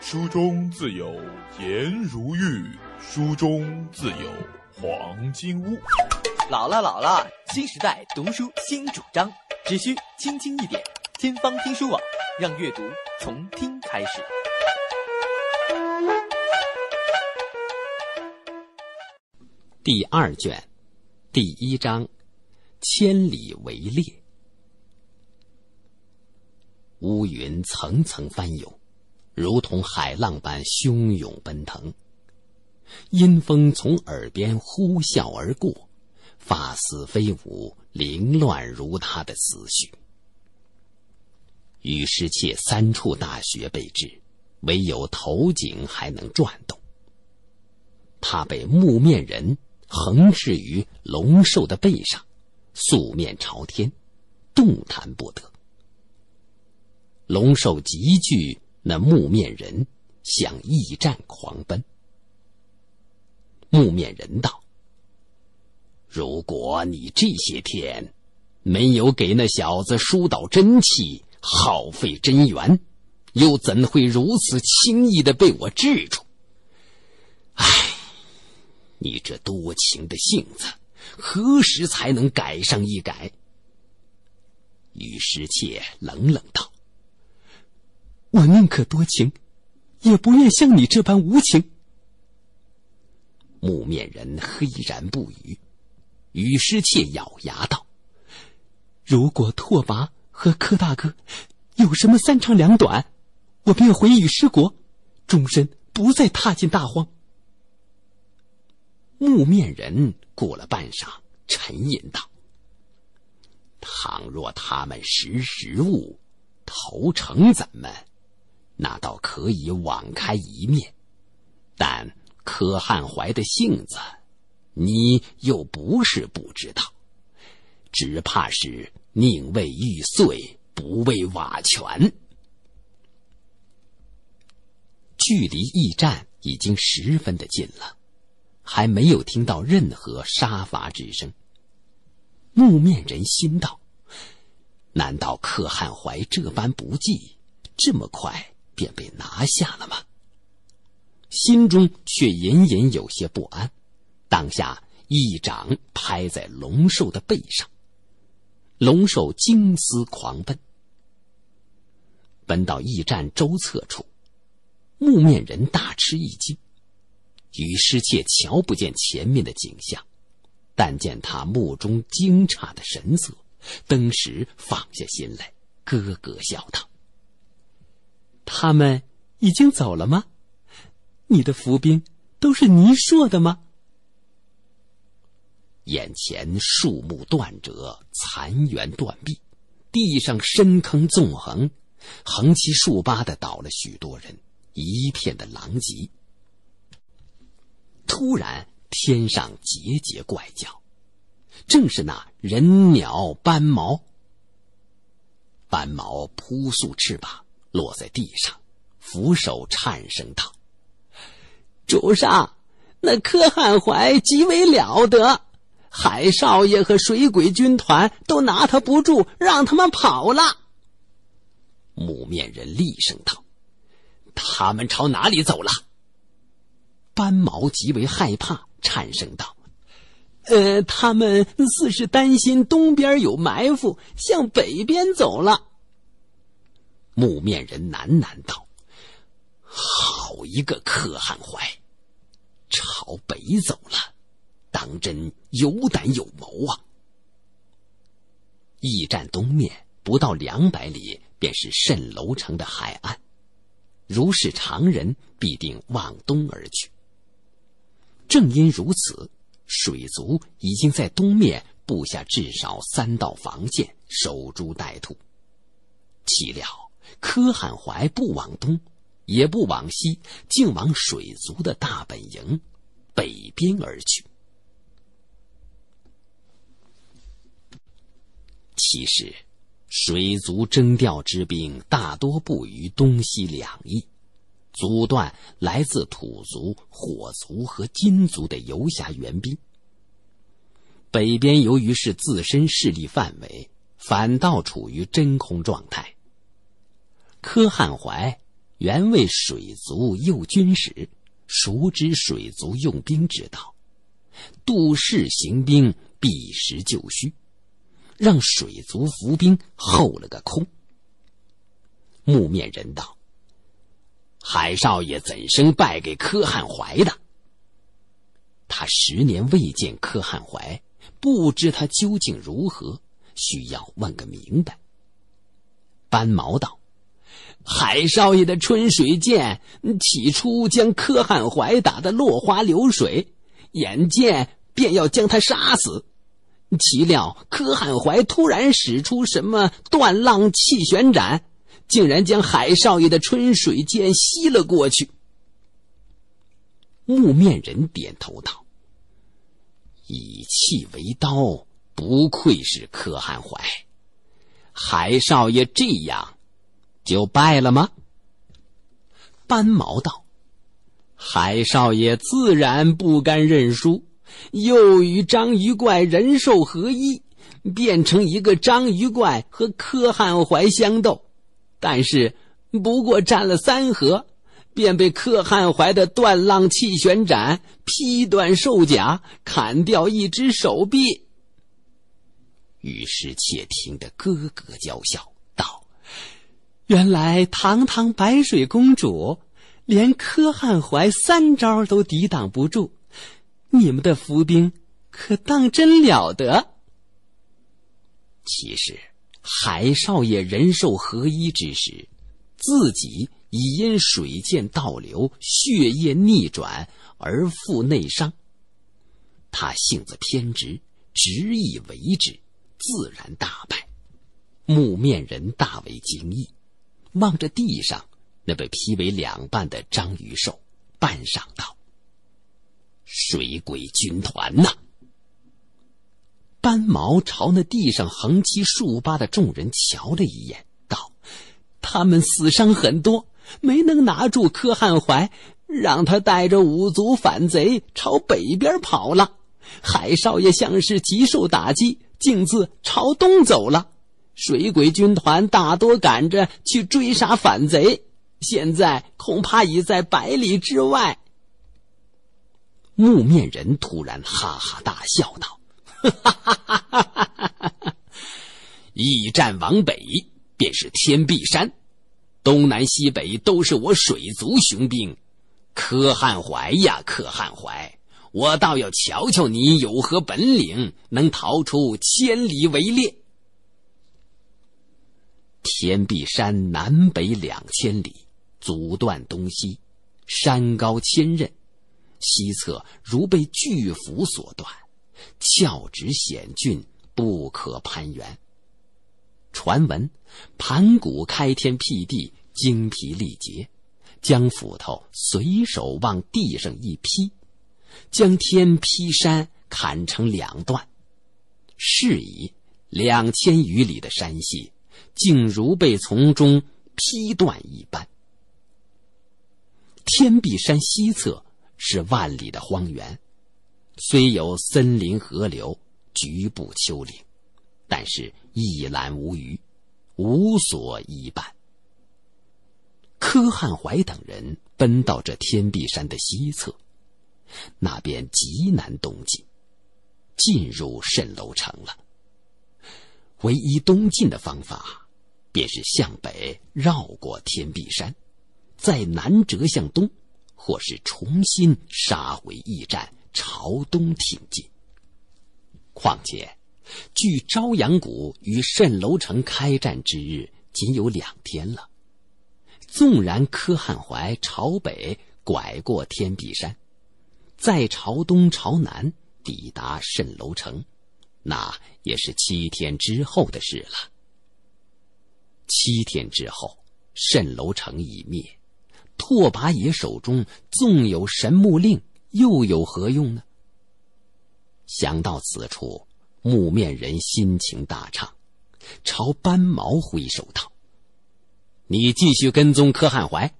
书中自有颜如玉，书中自有黄金屋。老了老了，新时代读书新主张，只需轻轻一点，天方听书网，让阅读从听开始。第二卷，第一章，千里为猎。乌云层层翻涌。如同海浪般汹涌奔腾，阴风从耳边呼啸而过，发丝飞舞，凌乱如他的思绪。雨师妾三处大穴被治，唯有头颈还能转动。他被木面人横置于龙兽的背上，素面朝天，动弹不得。龙兽极具。那木面人向驿站狂奔。木面人道：“如果你这些天没有给那小子疏导真气、耗费真元，又怎会如此轻易的被我制住？唉，你这多情的性子，何时才能改上一改？”雨师妾冷冷道。我宁可多情，也不愿像你这般无情。木面人黑然不语，雨师妾咬牙道：“如果拓跋和柯大哥有什么三长两短，我便回雨师国，终身不再踏进大荒。”木面人过了半晌，沉吟道：“倘若他们识时务，投诚咱们。”那倒可以网开一面，但柯汉怀的性子，你又不是不知道，只怕是宁为玉碎不为瓦全。距离驿站已经十分的近了，还没有听到任何杀伐之声。木面人心道：难道可汗怀这般不济，这么快？便被拿下了吗？心中却隐隐有些不安，当下一掌拍在龙兽的背上，龙兽惊嘶狂奔，奔到驿站周侧处，木面人大吃一惊，于失妾瞧不见前面的景象，但见他目中惊诧的神色，登时放下心来，咯咯笑道。他们已经走了吗？你的伏兵都是泥硕的吗？眼前树木断折，残垣断壁，地上深坑纵横，横七竖八的倒了许多人，一片的狼藉。突然，天上节节怪叫，正是那人鸟斑毛。斑毛扑速翅膀。落在地上，扶手颤声道：“主上，那柯汉怀极为了得，海少爷和水鬼军团都拿他不住，让他们跑了。”木面人厉声道：“他们朝哪里走了？”斑毛极为害怕，颤声道：“呃，他们似是担心东边有埋伏，向北边走了。”木面人喃喃道：“好一个可汗怀，朝北走了，当真有胆有谋啊！”驿站东面不到两百里，便是蜃楼城的海岸。如是常人，必定往东而去。正因如此，水族已经在东面布下至少三道防线，守株待兔。岂料。柯汉怀不往东，也不往西，竟往水族的大本营北边而去。其实，水族征调之兵大多布于东西两翼，阻断来自土族、火族和金族的游侠援兵。北边由于是自身势力范围，反倒处于真空状态。柯汉怀原为水族右军使，熟知水族用兵之道。杜氏行兵避实就虚，让水族伏兵后了个空。木面人道：“海少爷怎生败给柯汉怀的？他十年未见柯汉怀，不知他究竟如何，需要问个明白。”斑毛道。海少爷的春水剑起初将柯汉怀打得落花流水，眼见便要将他杀死，岂料柯汉怀突然使出什么断浪气旋斩，竟然将海少爷的春水剑吸了过去。木面人点头道：“以气为刀，不愧是柯汉怀。海少爷这样。”就败了吗？斑毛道：“海少爷自然不甘认输，又与章鱼怪人兽合一，变成一个章鱼怪和柯汉怀相斗。但是不过战了三合，便被柯汉怀的断浪气旋斩劈断兽甲，砍掉一只手臂。”于是，且听得咯咯娇笑。原来堂堂白水公主，连柯汉怀三招都抵挡不住，你们的伏兵可当真了得！其实海少爷人兽合一之时，自己已因水箭倒流、血液逆转而负内伤。他性子偏执，执意为之，自然大败。木面人大为惊异。望着地上那被劈为两半的章鱼兽，半晌道：“水鬼军团呐！”斑毛朝那地上横七竖八的众人瞧了一眼，道：“他们死伤很多，没能拿住柯汉怀，让他带着五族反贼朝北边跑了。海少爷像是极受打击，径自朝东走了。”水鬼军团大多赶着去追杀反贼，现在恐怕已在百里之外。木面人突然哈哈大笑道：“哈哈哈哈哈！”哈！驿站往北便是天壁山，东南西北都是我水族雄兵。柯汉怀呀，柯汉怀，我倒要瞧瞧你有何本领，能逃出千里围猎。天壁山南北两千里，阻断东西，山高千仞，西侧如被巨斧所断，峭直险峻，不可攀援。传闻盘古开天辟地，精疲力竭，将斧头随手往地上一劈，将天劈山砍成两段，是以两千余里的山系。竟如被从中劈断一般。天壁山西侧是万里的荒原，虽有森林、河流、局部丘陵，但是一览无余，无所依伴。柯汉怀等人奔到这天壁山的西侧，那便极难东进，进入蜃楼城了。唯一东进的方法。便是向北绕过天壁山，再南折向东，或是重新杀回驿站，朝东挺进。况且，距朝阳谷与蜃楼城开战之日仅有两天了。纵然柯汉怀朝北拐过天壁山，再朝东朝南抵达蜃楼城，那也是七天之后的事了。七天之后，蜃楼城已灭。拓跋野手中纵有神木令，又有何用呢？想到此处，木面人心情大畅，朝斑毛挥手道：“你继续跟踪柯汉怀，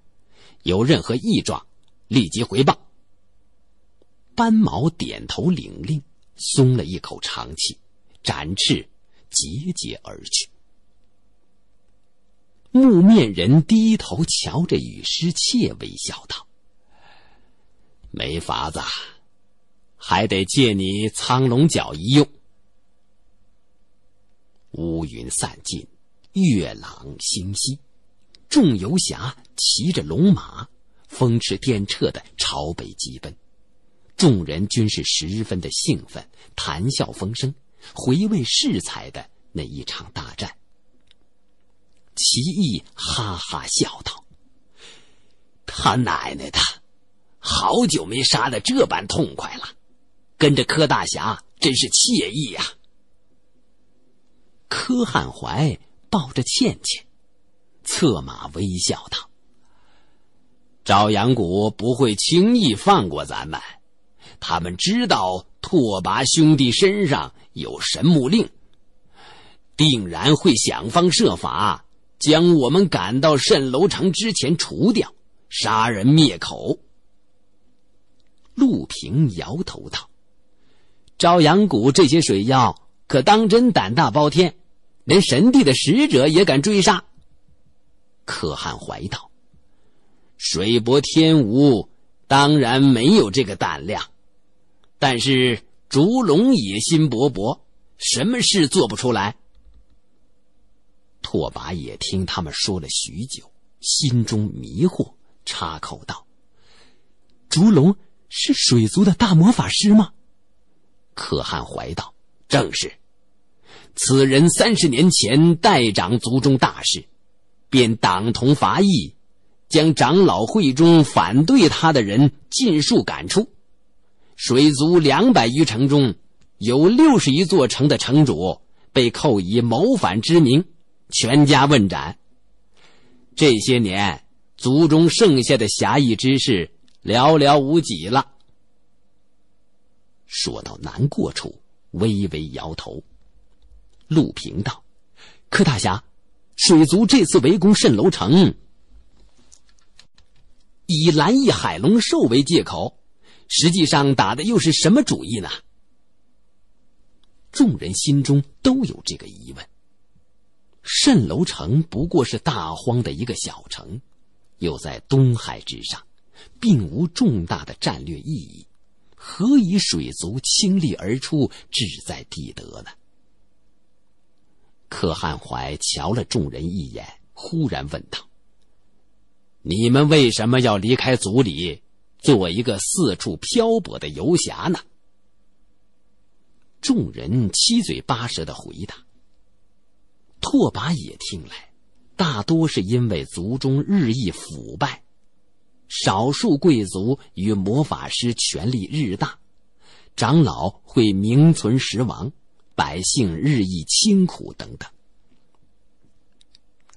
有任何异状，立即回报。”斑毛点头领令，松了一口长气，展翅节节而去。木面人低头瞧着雨师窃微笑道：“没法子，还得借你苍龙角一用。”乌云散尽，月朗星稀，众游侠骑着龙马，风驰电掣的朝北疾奔。众人均是十分的兴奋，谈笑风生，回味适才的那一场大战。奇异哈哈笑道：“他奶奶的，好久没杀的这般痛快了，跟着柯大侠真是惬意啊。”柯汉怀抱着倩倩，策马微笑道：“赵阳谷不会轻易放过咱们，他们知道拓跋兄弟身上有神木令，定然会想方设法。”将我们赶到蜃楼城之前除掉，杀人灭口。陆平摇头道：“朝阳谷这些水妖可当真胆大包天，连神帝的使者也敢追杀。”可汗怀道：“水泊天吴当然没有这个胆量，但是烛龙野心勃勃，什么事做不出来。”拓跋也听他们说了许久，心中迷惑，插口道：“烛龙是水族的大魔法师吗？”可汗怀道：“正是。此人三十年前代掌族中大事，便党同伐异，将长老会中反对他的人尽数赶出。水族两百余城中有六十余座城的城主被扣以谋反之名。”全家问斩。这些年，族中剩下的侠义之士寥寥无几了。说到难过处，微微摇头。陆平道：“柯大侠，水族这次围攻蜃楼城，以蓝翼海龙兽为借口，实际上打的又是什么主意呢？”众人心中都有这个疑问。蜃楼城不过是大荒的一个小城，又在东海之上，并无重大的战略意义，何以水族倾力而出，志在必得呢？可汗怀瞧了众人一眼，忽然问道：“你们为什么要离开族里，做一个四处漂泊的游侠呢？”众人七嘴八舌的回答。拓跋野听来，大多是因为族中日益腐败，少数贵族与魔法师权力日大，长老会名存实亡，百姓日益清苦等等。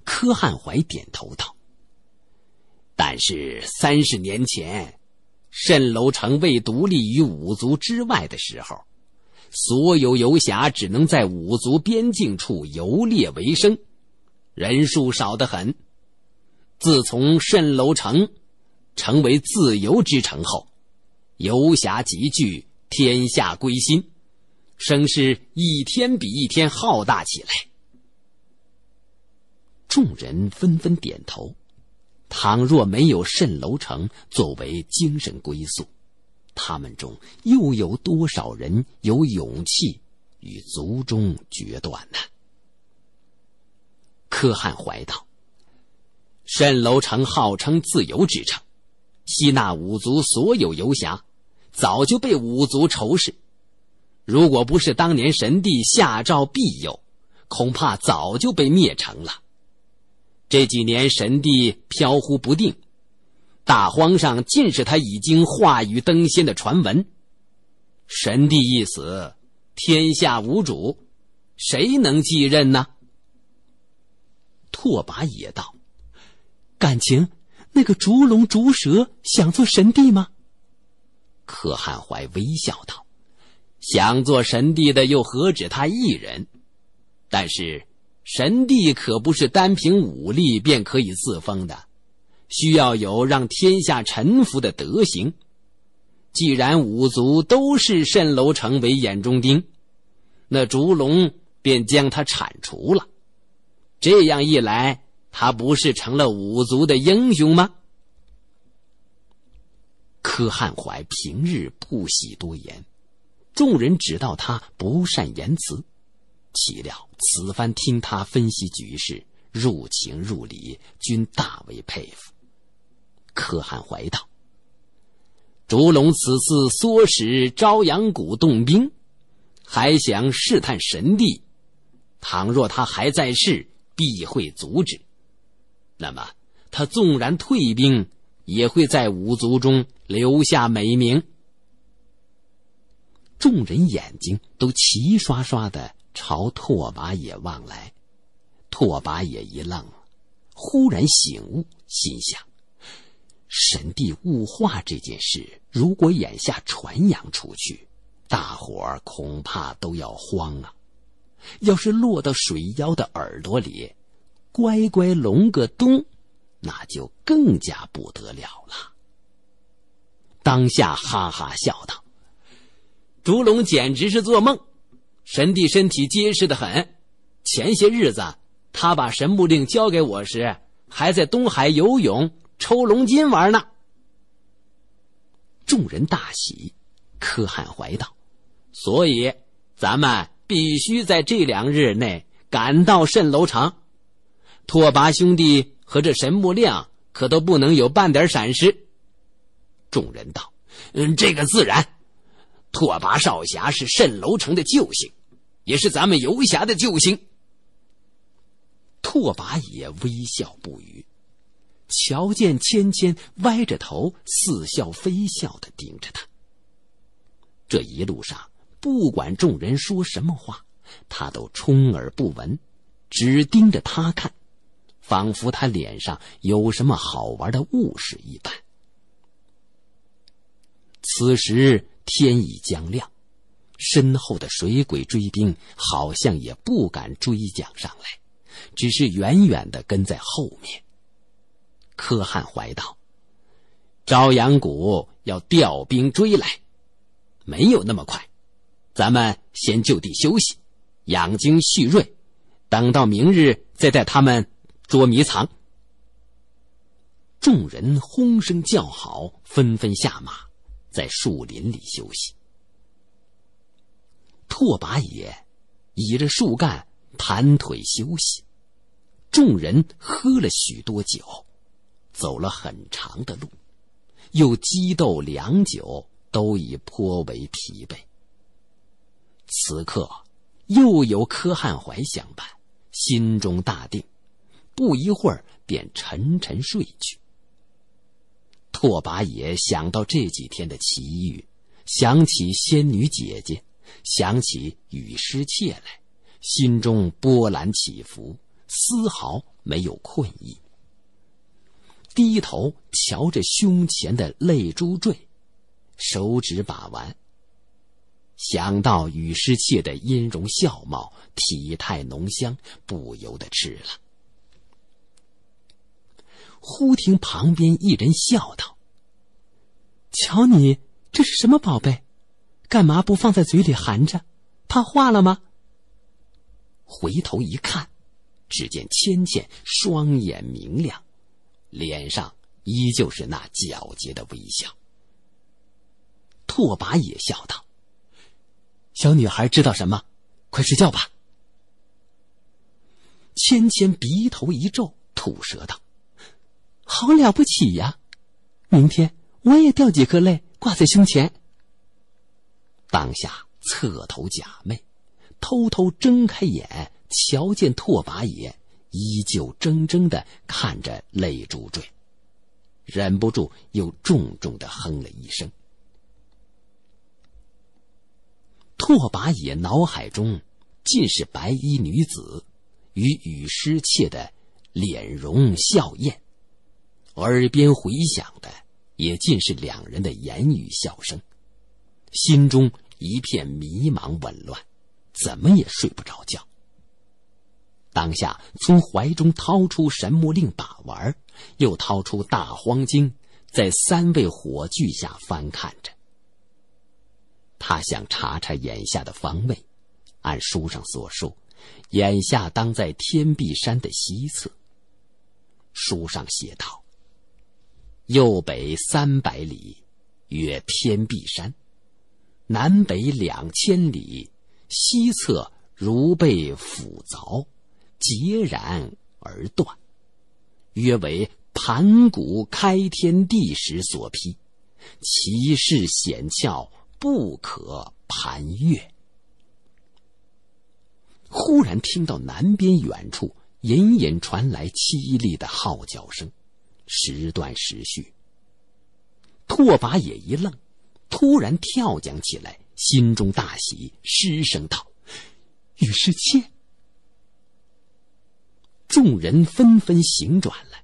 柯汉怀点头道：“但是三十年前，蜃楼城未独立于五族之外的时候。”所有游侠只能在五族边境处游猎为生，人数少得很。自从蜃楼城成为自由之城后，游侠集聚，天下归心，声势一天比一天浩大起来。众人纷纷点头。倘若没有蜃楼城作为精神归宿，他们中又有多少人有勇气与族中决断呢？可汗怀道，蜃楼城号称自由之城，吸纳五族所有游侠，早就被五族仇视。如果不是当年神帝下诏庇佑，恐怕早就被灭城了。这几年神帝飘忽不定。大荒上尽是他已经化羽登仙的传闻。神帝一死，天下无主，谁能继任呢？拓跋野道：“感情那个烛龙烛蛇想做神帝吗？”可汗怀微笑道：“想做神帝的又何止他一人？但是神帝可不是单凭武力便可以自封的。”需要有让天下臣服的德行。既然五族都是蜃楼城为眼中钉，那烛龙便将他铲除了。这样一来，他不是成了五族的英雄吗？柯汉怀平日不喜多言，众人只道他不善言辞，岂料此番听他分析局势，入情入理，均大为佩服。可汗怀道：“烛龙此次唆使朝阳谷动兵，还想试探神帝。倘若他还在世，必会阻止；那么他纵然退兵，也会在五族中留下美名。”众人眼睛都齐刷刷的朝拓跋野望来，拓跋野一愣，忽然醒悟，心想。神帝物化这件事，如果眼下传扬出去，大伙儿恐怕都要慌啊！要是落到水妖的耳朵里，乖乖隆个咚，那就更加不得了了。当下哈哈笑道：“烛龙简直是做梦！神帝身体结实的很，前些日子他把神木令交给我时，还在东海游泳。”抽龙筋玩呢，众人大喜。柯汉怀道：“所以咱们必须在这两日内赶到蜃楼城。拓跋兄弟和这神木亮可都不能有半点闪失。”众人道：“嗯，这个自然。拓跋少侠是蜃楼城的救星，也是咱们游侠的救星。”拓跋也微笑不语。瞧见芊芊歪着头，似笑非笑的盯着他。这一路上，不管众人说什么话，他都充耳不闻，只盯着他看，仿佛他脸上有什么好玩的物事一般。此时天已将亮，身后的水鬼追兵好像也不敢追将上来，只是远远的跟在后面。柯汉怀道：“朝阳谷要调兵追来，没有那么快。咱们先就地休息，养精蓄锐，等到明日再带他们捉迷藏。”众人哄声叫好，纷纷下马，在树林里休息。拓跋野倚着树干盘腿休息，众人喝了许多酒。走了很长的路，又激斗良久，都已颇为疲惫。此刻又有柯汉怀相伴，心中大定，不一会儿便沉沉睡去。拓跋野想到这几天的奇遇，想起仙女姐姐，想起雨师妾来，心中波澜起伏，丝毫没有困意。低头瞧着胸前的泪珠坠，手指把玩。想到雨师妾的音容笑貌、体态浓香，不由得痴了。忽听旁边一人笑道：“瞧你这是什么宝贝？干嘛不放在嘴里含着？怕化了吗？”回头一看，只见芊芊双眼明亮。脸上依旧是那皎洁的微笑。拓跋野笑道：“小女孩知道什么？快睡觉吧。”芊芊鼻头一皱，吐舌道：“好了不起呀！明天我也掉几颗泪挂在胸前。”当下侧头假寐，偷偷睁开眼，瞧见拓跋野。依旧怔怔的看着泪珠坠，忍不住又重重的哼了一声。拓跋野脑海中尽是白衣女子与雨师妾的脸容笑靥，耳边回响的也尽是两人的言语笑声，心中一片迷茫紊乱，怎么也睡不着觉。当下从怀中掏出神木令把玩，又掏出《大荒经》，在三位火炬下翻看着。他想查查眼下的方位，按书上所述，眼下当在天壁山的西侧。书上写道：“右北三百里，曰天壁山；南北两千里，西侧如被斧凿。”截然而断，约为盘古开天地时所劈，其势险峭，不可盘越。忽然听到南边远处隐隐传来凄厉的号角声，时断时续。拓跋也一愣，突然跳将起来，心中大喜，失声道：“雨师剑！”众人纷纷醒转来，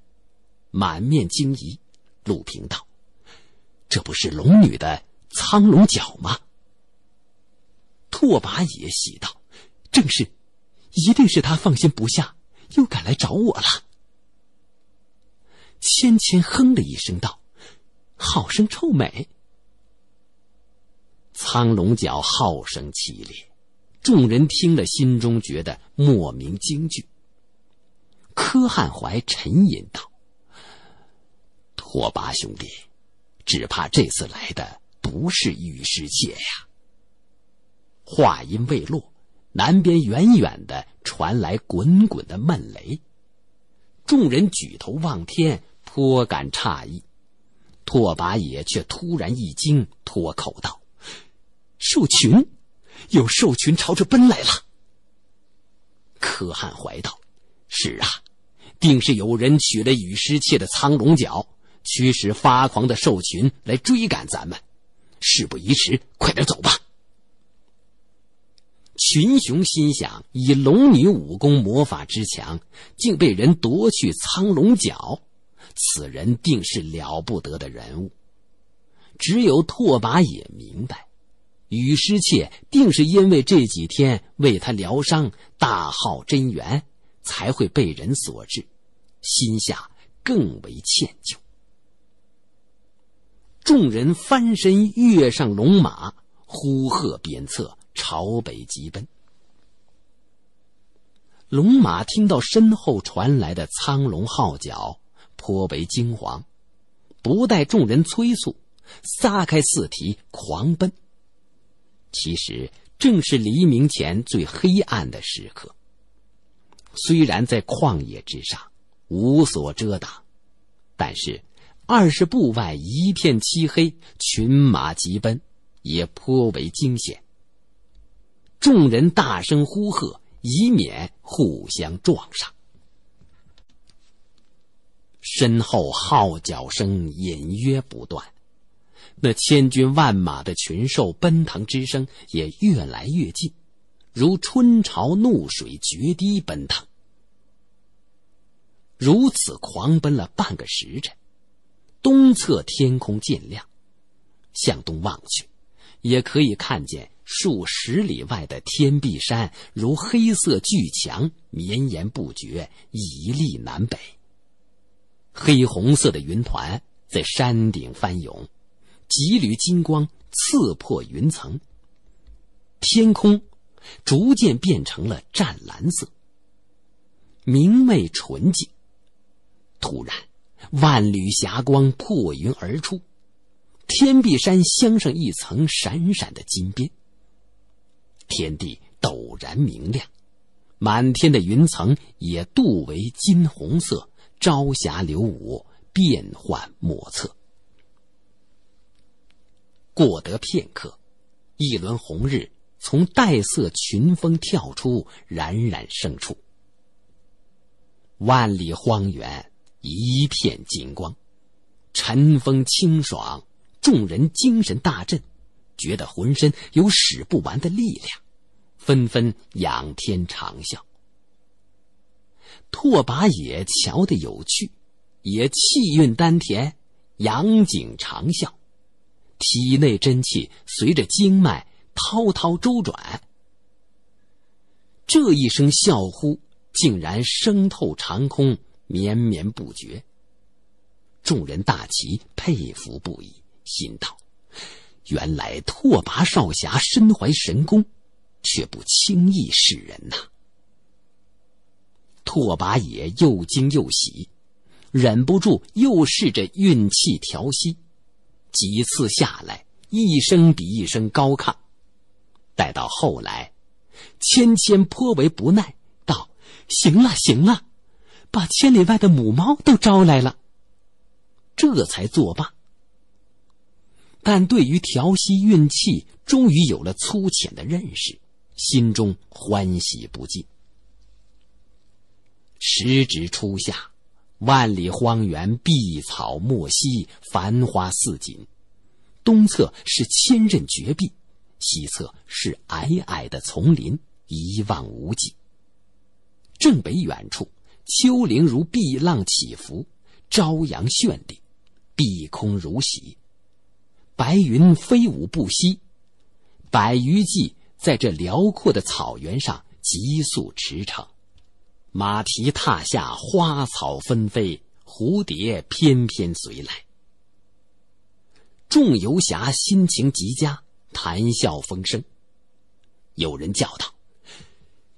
满面惊疑。陆平道：“这不是龙女的苍龙角吗？”拓跋野喜道：“正是，一定是他放心不下，又赶来找我了。”芊芊哼了一声道：“好生臭美！”苍龙角号声凄烈，众人听了，心中觉得莫名惊惧。柯汉怀沉吟道：“拓跋兄弟，只怕这次来的不是玉师界呀。”话音未落，南边远远的传来滚滚的闷雷，众人举头望天，颇感诧异。拓跋野却突然一惊，脱口道：“兽群，有兽群朝着奔来了。”柯汉怀道：“是啊。”定是有人取了雨师妾的苍龙角，驱使发狂的兽群来追赶咱们。事不宜迟，快点走吧。群雄心想：以龙女武功魔法之强，竟被人夺去苍龙角，此人定是了不得的人物。只有拓跋野明白，雨师妾定是因为这几天为他疗伤，大耗真元。才会被人所制，心下更为歉疚。众人翻身跃上龙马，呼喝鞭策，朝北疾奔。龙马听到身后传来的苍龙号角，颇为惊惶，不待众人催促，撒开四蹄狂奔。其实正是黎明前最黑暗的时刻。虽然在旷野之上无所遮挡，但是二十步外一片漆黑，群马疾奔也颇为惊险。众人大声呼喝，以免互相撞上。身后号角声隐约不断，那千军万马的群兽奔腾之声也越来越近。如春潮怒水，决堤奔腾。如此狂奔了半个时辰，东侧天空渐亮，向东望去，也可以看见数十里外的天壁山，如黑色巨墙，绵延不绝，屹立南北。黑红色的云团在山顶翻涌，几缕金光刺破云层，天空。逐渐变成了湛蓝色，明媚纯净。突然，万缕霞光破云而出，天碧山镶上一层闪闪的金边。天地陡然明亮，满天的云层也镀为金红色，朝霞流舞，变幻莫测。过得片刻，一轮红日。从黛色群峰跳出，冉冉升出。万里荒原一片金光，晨风清爽，众人精神大振，觉得浑身有使不完的力量，纷纷仰天长啸。拓跋野瞧得有趣，也气运丹田，仰颈长啸，体内真气随着经脉。滔滔周转，这一声笑呼竟然声透长空，绵绵不绝。众人大齐佩服不已，心道：“原来拓跋少侠身怀神功，却不轻易示人呐。”拓跋野又惊又喜，忍不住又试着运气调息，几次下来，一声比一声高亢。待到后来，芊芊颇为不耐，道：“行了行了，把千里外的母猫都招来了，这才作罢。”但对于调息运气，终于有了粗浅的认识，心中欢喜不尽。时值初夏，万里荒原，碧草莫西，繁花似锦，东侧是千仞绝壁。西侧是矮矮的丛林，一望无际。正北远处，丘陵如碧浪起伏，朝阳绚丽，碧空如洗，白云飞舞不息。百余骑在这辽阔的草原上急速驰骋，马蹄踏下，花草纷飞，蝴蝶翩翩随来。众游侠心情极佳。谈笑风生，有人叫道：“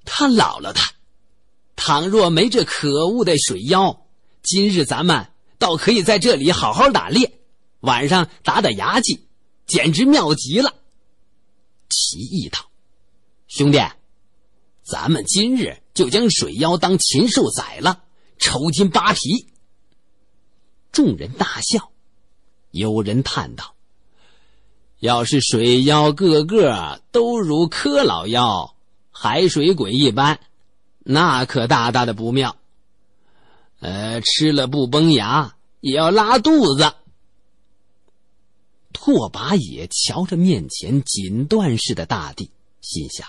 他姥姥的！倘若没这可恶的水妖，今日咱们倒可以在这里好好打猎，晚上打打牙祭，简直妙极了。”奇异道：“兄弟，咱们今日就将水妖当禽兽宰了，抽筋扒皮。”众人大笑，有人叹道。要是水妖个个都如柯老妖、海水鬼一般，那可大大的不妙。呃，吃了不崩牙，也要拉肚子。拓跋野瞧着面前锦缎似的大地，心想：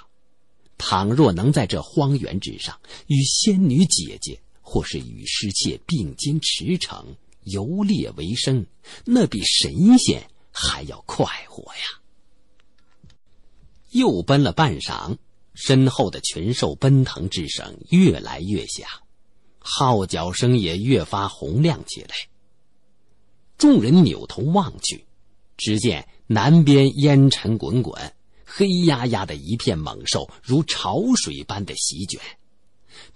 倘若能在这荒原之上，与仙女姐姐或是与师妾并肩驰骋、游猎为生，那比神仙。还要快活呀！又奔了半晌，身后的群兽奔腾之声越来越响，号角声也越发洪亮起来。众人扭头望去，只见南边烟尘滚滚，黑压压的一片猛兽如潮水般的席卷，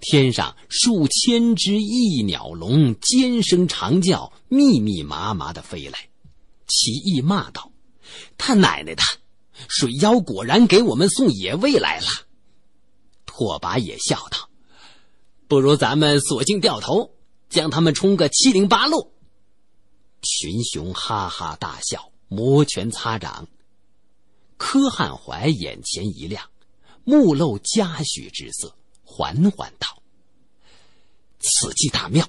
天上数千只翼鸟龙尖声长叫，密密麻麻的飞来。齐义骂道：“他奶奶的，水妖果然给我们送野味来了。”拓跋也笑道：“不如咱们索性掉头，将他们冲个七零八落。”群雄哈哈大笑，摩拳擦掌。柯汉怀眼前一亮，目露嘉许之色，缓缓道：“此计大妙。”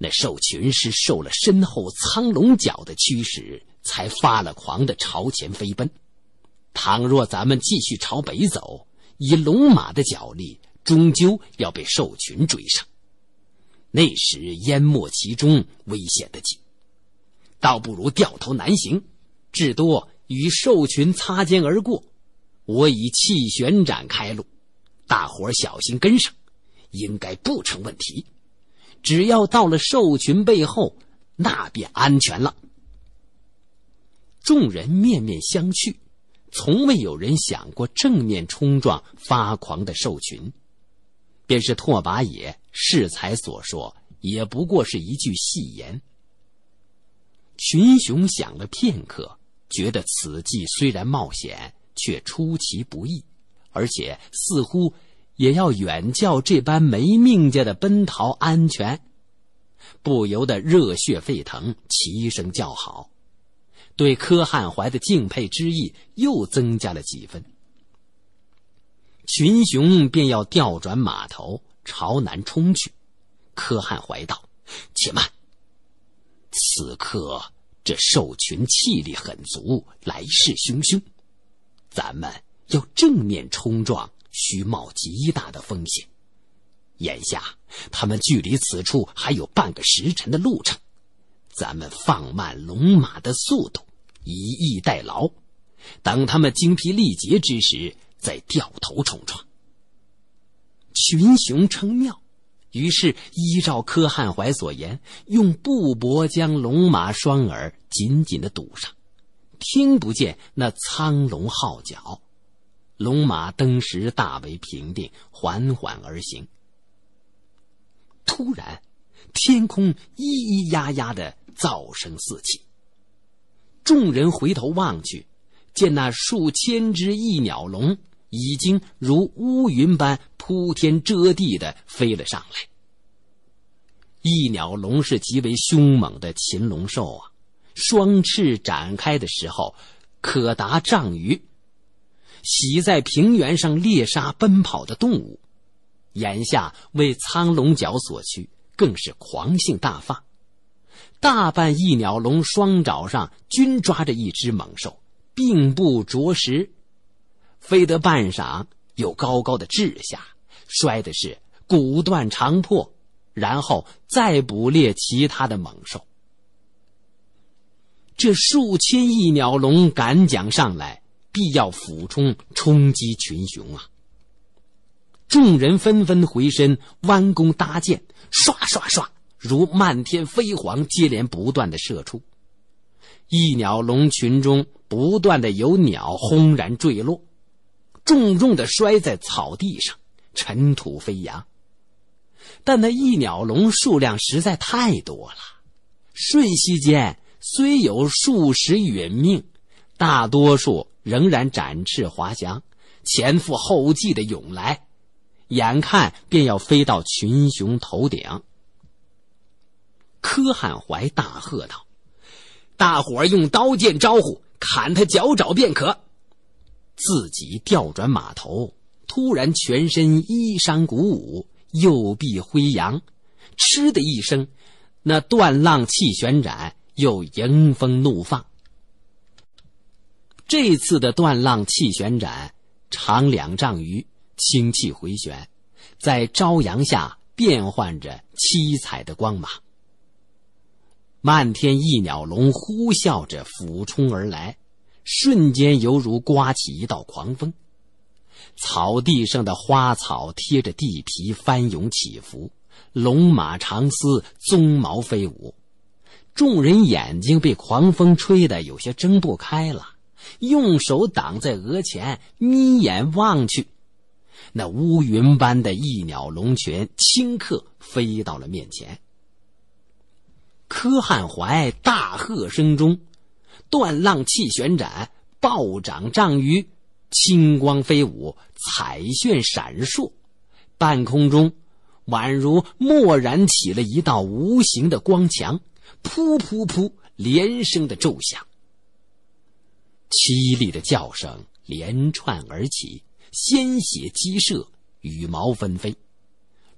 那兽群是受了身后苍龙角的驱使，才发了狂的朝前飞奔。倘若咱们继续朝北走，以龙马的脚力，终究要被兽群追上。那时淹没其中，危险得紧，倒不如掉头南行，至多与兽群擦肩而过。我以气旋斩开路，大伙儿小心跟上，应该不成问题。只要到了兽群背后，那便安全了。众人面面相觑，从未有人想过正面冲撞发狂的兽群。便是拓跋野适才所说，也不过是一句戏言。群雄想了片刻，觉得此计虽然冒险，却出其不意，而且似乎……也要远较这般没命家的奔逃安全，不由得热血沸腾，齐声叫好，对柯汉怀的敬佩之意又增加了几分。群雄便要调转马头朝南冲去，柯汉怀道：“且慢！此刻这兽群气力很足，来势汹汹，咱们要正面冲撞。”需冒极大的风险。眼下，他们距离此处还有半个时辰的路程，咱们放慢龙马的速度，以逸待劳，等他们精疲力竭之时，再掉头冲撞。群雄称妙，于是依照柯汉怀所言，用布帛将龙马双耳紧紧的堵上，听不见那苍龙号角。龙马登时大为平定，缓缓而行。突然，天空咿咿呀呀的噪声四起。众人回头望去，见那数千只翼鸟龙已经如乌云般铺天遮地的飞了上来。翼鸟龙是极为凶猛的禽龙兽啊，双翅展开的时候可达丈余。喜在平原上猎杀奔跑的动物，眼下为苍龙角所驱，更是狂性大发。大半翼鸟龙双爪上均抓着一只猛兽，并不啄食，飞得半晌，又高高的掷下，摔的是骨断肠破，然后再捕猎其他的猛兽。这数千翼鸟龙赶桨上来。必要俯冲冲击群雄啊！众人纷纷回身弯弓搭箭，唰唰唰，如漫天飞蝗，接连不断的射出。翼鸟龙群中不断的有鸟轰然坠落，重重的摔在草地上，尘土飞扬。但那一鸟龙数量实在太多了，瞬息间虽有数十殒命，大多数。仍然展翅滑翔，前赴后继的涌来，眼看便要飞到群雄头顶。柯汉怀大喝道：“大伙儿用刀剑招呼，砍他脚爪便可。”自己调转马头，突然全身衣衫鼓舞，右臂挥扬，嗤的一声，那断浪气旋斩又迎风怒放。这次的断浪气旋斩长两丈余，清气回旋，在朝阳下变换着七彩的光芒。漫天翼鸟龙呼啸着俯冲而来，瞬间犹如刮起一道狂风，草地上的花草贴着地皮翻涌起伏，龙马长嘶，鬃毛飞舞，众人眼睛被狂风吹得有些睁不开了。用手挡在额前，眯眼望去，那乌云般的一鸟龙泉顷刻飞到了面前。柯汉怀大喝声中，断浪气旋斩，暴涨丈余，青光飞舞，彩炫闪烁，半空中宛如蓦然起了一道无形的光墙，噗噗噗连声的骤响。凄厉的叫声连串而起，鲜血激射，羽毛纷飞，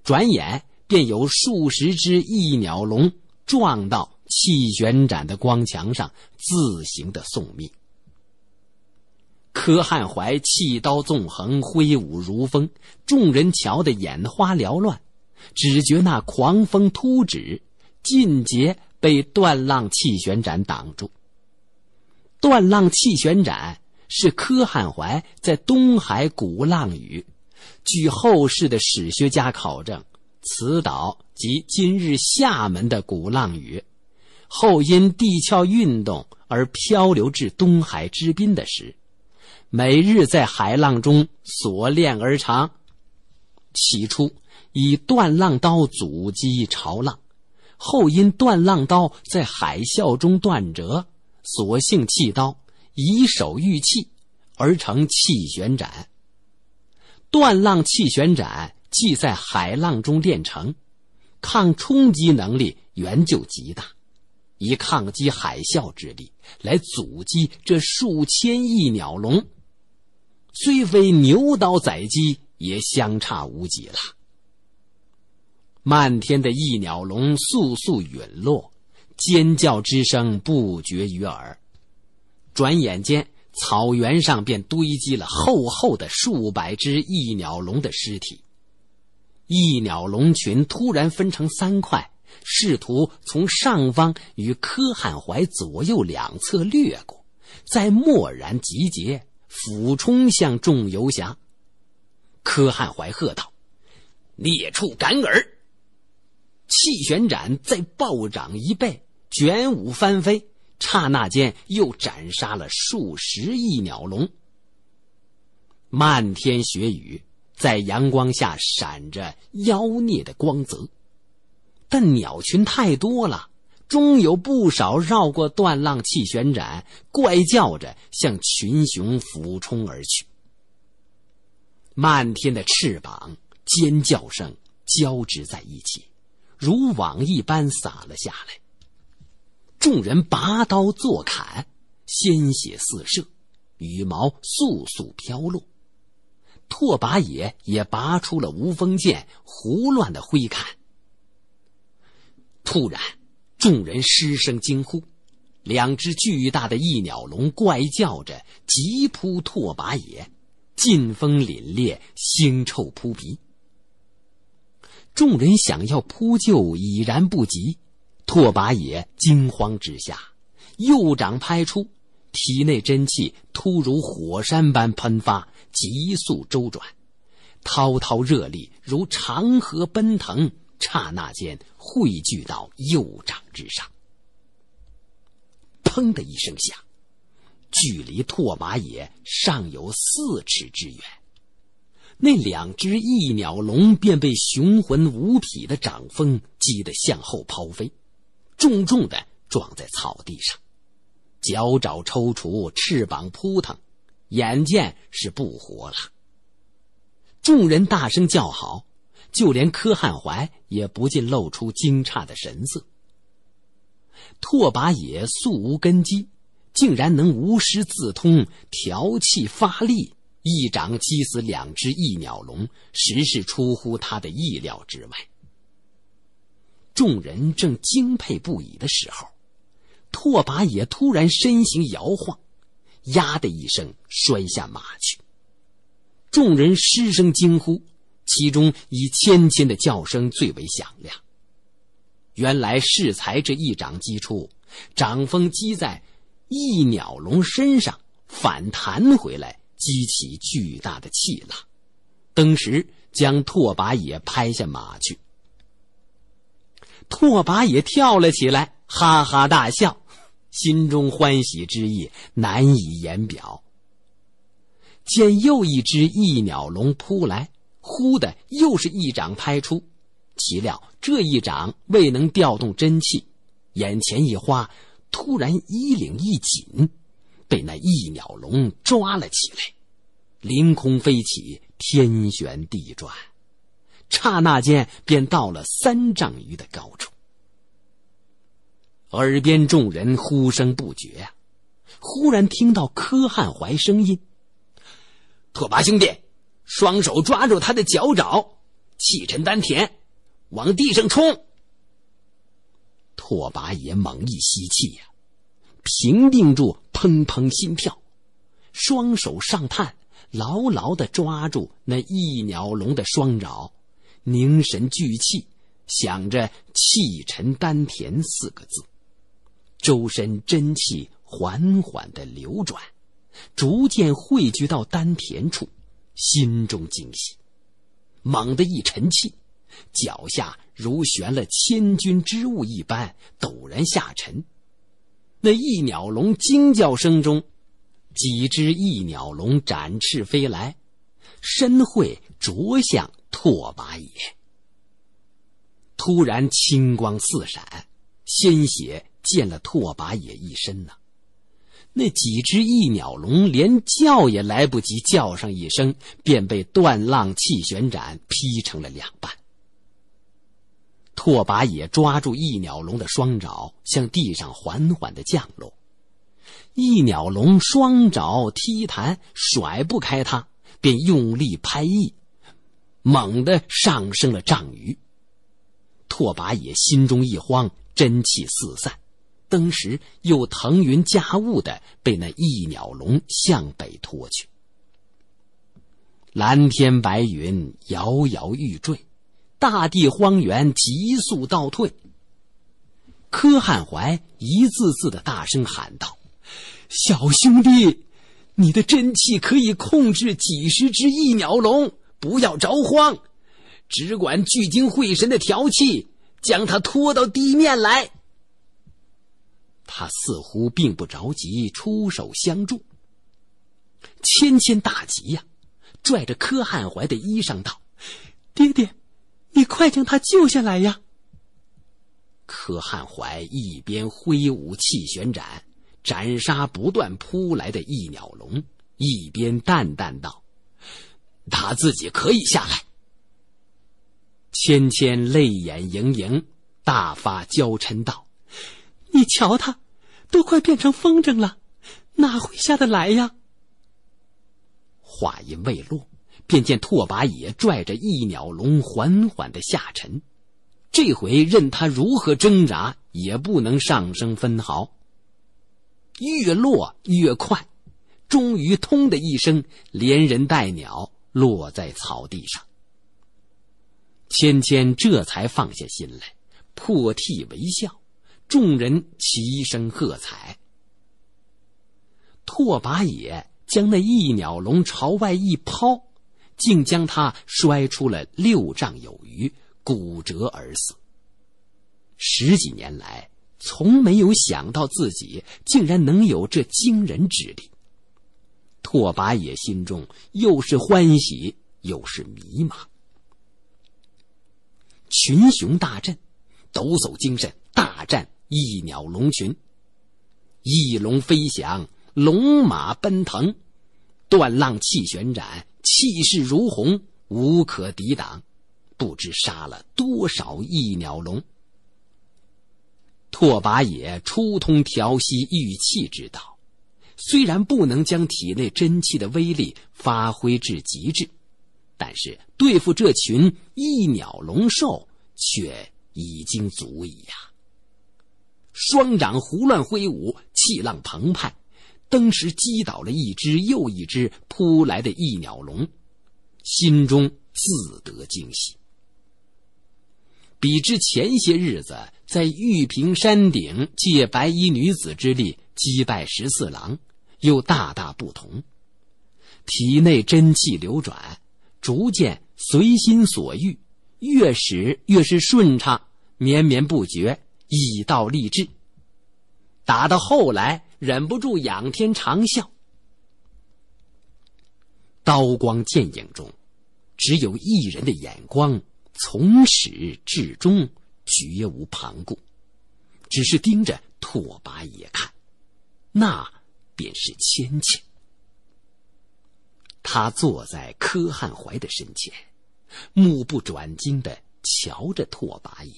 转眼便有数十只翼鸟龙撞到气旋斩的光墙上，自行的送命。柯汉怀气刀纵横，挥舞如风，众人瞧得眼花缭乱，只觉那狂风突止，尽皆被断浪气旋斩挡住。断浪气旋斩是柯汉怀在东海鼓浪屿，据后世的史学家考证，此岛即今日厦门的鼓浪屿，后因地壳运动而漂流至东海之滨的时，每日在海浪中所练而成。起初以断浪刀阻击潮浪，后因断浪刀在海啸中断折。索性弃刀，以手御气，而成气旋斩。断浪气旋斩既在海浪中练成，抗冲击能力原就极大，以抗击海啸之力来阻击这数千亿鸟龙，虽非牛刀宰鸡，也相差无几了。漫天的翼鸟龙速速陨落。尖叫之声不绝于耳，转眼间，草原上便堆积了厚厚的数百只翼鸟龙的尸体。翼鸟龙群突然分成三块，试图从上方与柯汉怀左右两侧掠过，再蓦然集结，俯冲向众游侠。柯汉怀喝道：“孽畜赶尔！”气旋斩再暴涨一倍。卷舞翻飞，刹那间又斩杀了数十亿鸟龙。漫天雪雨在阳光下闪着妖孽的光泽，但鸟群太多了，终有不少绕过断浪气旋斩，怪叫着向群雄俯冲而去。漫天的翅膀、尖叫声交织在一起，如网一般撒了下来。众人拔刀作砍，鲜血四射，羽毛簌簌飘落。拓跋野也拔出了无锋剑，胡乱的挥砍。突然，众人失声惊呼，两只巨大的翼鸟龙怪叫着急扑拓跋野，劲风凛冽，腥臭扑鼻。众人想要扑救，已然不及。拓跋野惊慌之下，右掌拍出，体内真气突如火山般喷发，急速周转，滔滔热力如长河奔腾，刹那间汇聚到右掌之上。砰的一声响，距离拓跋野尚有四尺之远，那两只翼鸟龙便被雄浑无匹的掌风击得向后抛飞。重重的撞在草地上，脚爪抽搐，翅膀扑腾，眼见是不活了。众人大声叫好，就连柯汉怀也不禁露出惊诧的神色。拓跋野素无根基，竟然能无师自通调气发力，一掌击死两只翼鸟龙，实是出乎他的意料之外。众人正敬佩不已的时候，拓跋野突然身形摇晃，“呀”的一声摔下马去。众人失声惊呼，其中以芊芊的叫声最为响亮。原来适才这一掌击出，掌风击在翼鸟龙身上反弹回来，激起巨大的气浪，登时将拓跋野拍下马去。拓跋也跳了起来，哈哈大笑，心中欢喜之意难以言表。见又一只翼鸟龙扑来，忽的又是一掌拍出，岂料这一掌未能调动真气，眼前一花，突然衣领一紧，被那翼鸟龙抓了起来，凌空飞起，天旋地转。刹那间便到了三丈余的高处，耳边众人呼声不绝啊！忽然听到柯汉怀声音：“拓跋兄弟，双手抓住他的脚爪，气沉丹田，往地上冲。”拓跋也猛一吸气呀，平定住砰砰心跳，双手上探，牢牢的抓住那一鸟笼的双爪。凝神聚气，想着“气沉丹田”四个字，周身真气缓缓的流转，逐渐汇聚到丹田处，心中惊喜，猛地一沉气，脚下如悬了千钧之物一般，陡然下沉。那一鸟龙惊叫声中，几只翼鸟龙展翅飞来，身会着向。拓跋野突然青光四闪，鲜血溅了拓跋野一身呐。那几只翼鸟龙连叫也来不及叫上一声，便被断浪气旋斩劈成了两半。拓跋野抓住翼鸟龙的双爪，向地上缓缓的降落。翼鸟龙双爪踢弹，甩不开它，便用力拍翼。猛地上升了丈余，拓跋野心中一慌，真气四散，登时又腾云驾雾的被那一鸟龙向北拖去。蓝天白云摇摇欲坠，大地荒原急速倒退。柯汉怀一字字的大声喊道：“小兄弟，你的真气可以控制几十只翼鸟龙。”不要着慌，只管聚精会神的调气，将他拖到地面来。他似乎并不着急出手相助。芊芊大急呀，拽着柯汉怀的衣裳道：“爹爹，你快将他救下来呀！”柯汉怀一边挥舞气旋斩斩杀不断扑来的翼鸟龙，一边淡淡道。他自己可以下来。芊芊泪眼盈盈，大发娇嗔道：“你瞧他，都快变成风筝了，哪会下得来呀？”话音未落，便见拓跋野拽着一鸟笼缓缓的下沉，这回任他如何挣扎，也不能上升分毫。越落越快，终于“通”的一声，连人带鸟。落在草地上，芊芊这才放下心来，破涕为笑。众人齐声喝彩。拓跋野将那一鸟龙朝外一抛，竟将它摔出了六丈有余，骨折而死。十几年来，从没有想到自己竟然能有这惊人之力。拓跋野心中又是欢喜又是迷茫。群雄大振，抖擞精神，大战翼鸟龙群。翼龙飞翔，龙马奔腾，断浪气旋转，气势如虹，无可抵挡。不知杀了多少翼鸟龙。拓跋野初通调息御气之道。虽然不能将体内真气的威力发挥至极致，但是对付这群翼鸟龙兽却已经足矣呀！双掌胡乱挥舞，气浪澎湃，登时击倒了一只又一只扑来的一鸟龙，心中自得惊喜。比之前些日子在玉屏山顶借白衣女子之力击败十四郎。又大大不同，体内真气流转，逐渐随心所欲，越使越是顺畅，绵绵不绝，以道励志。打到后来，忍不住仰天长啸。刀光剑影中，只有一人的眼光从始至终绝无旁顾，只是盯着拓跋野看，那。便是千芊，他坐在柯汉怀的身前，目不转睛的瞧着拓跋野，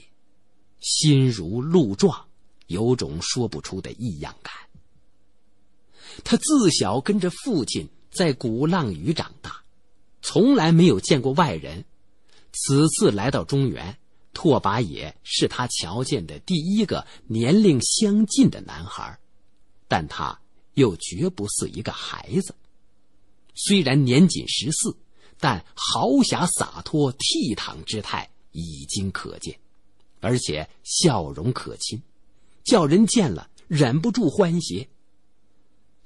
心如鹿撞，有种说不出的异样感。他自小跟着父亲在鼓浪屿长大，从来没有见过外人。此次来到中原，拓跋野是他瞧见的第一个年龄相近的男孩，但他。又绝不似一个孩子，虽然年仅十四，但豪侠洒脱、倜傥之态已经可见，而且笑容可亲，叫人见了忍不住欢喜。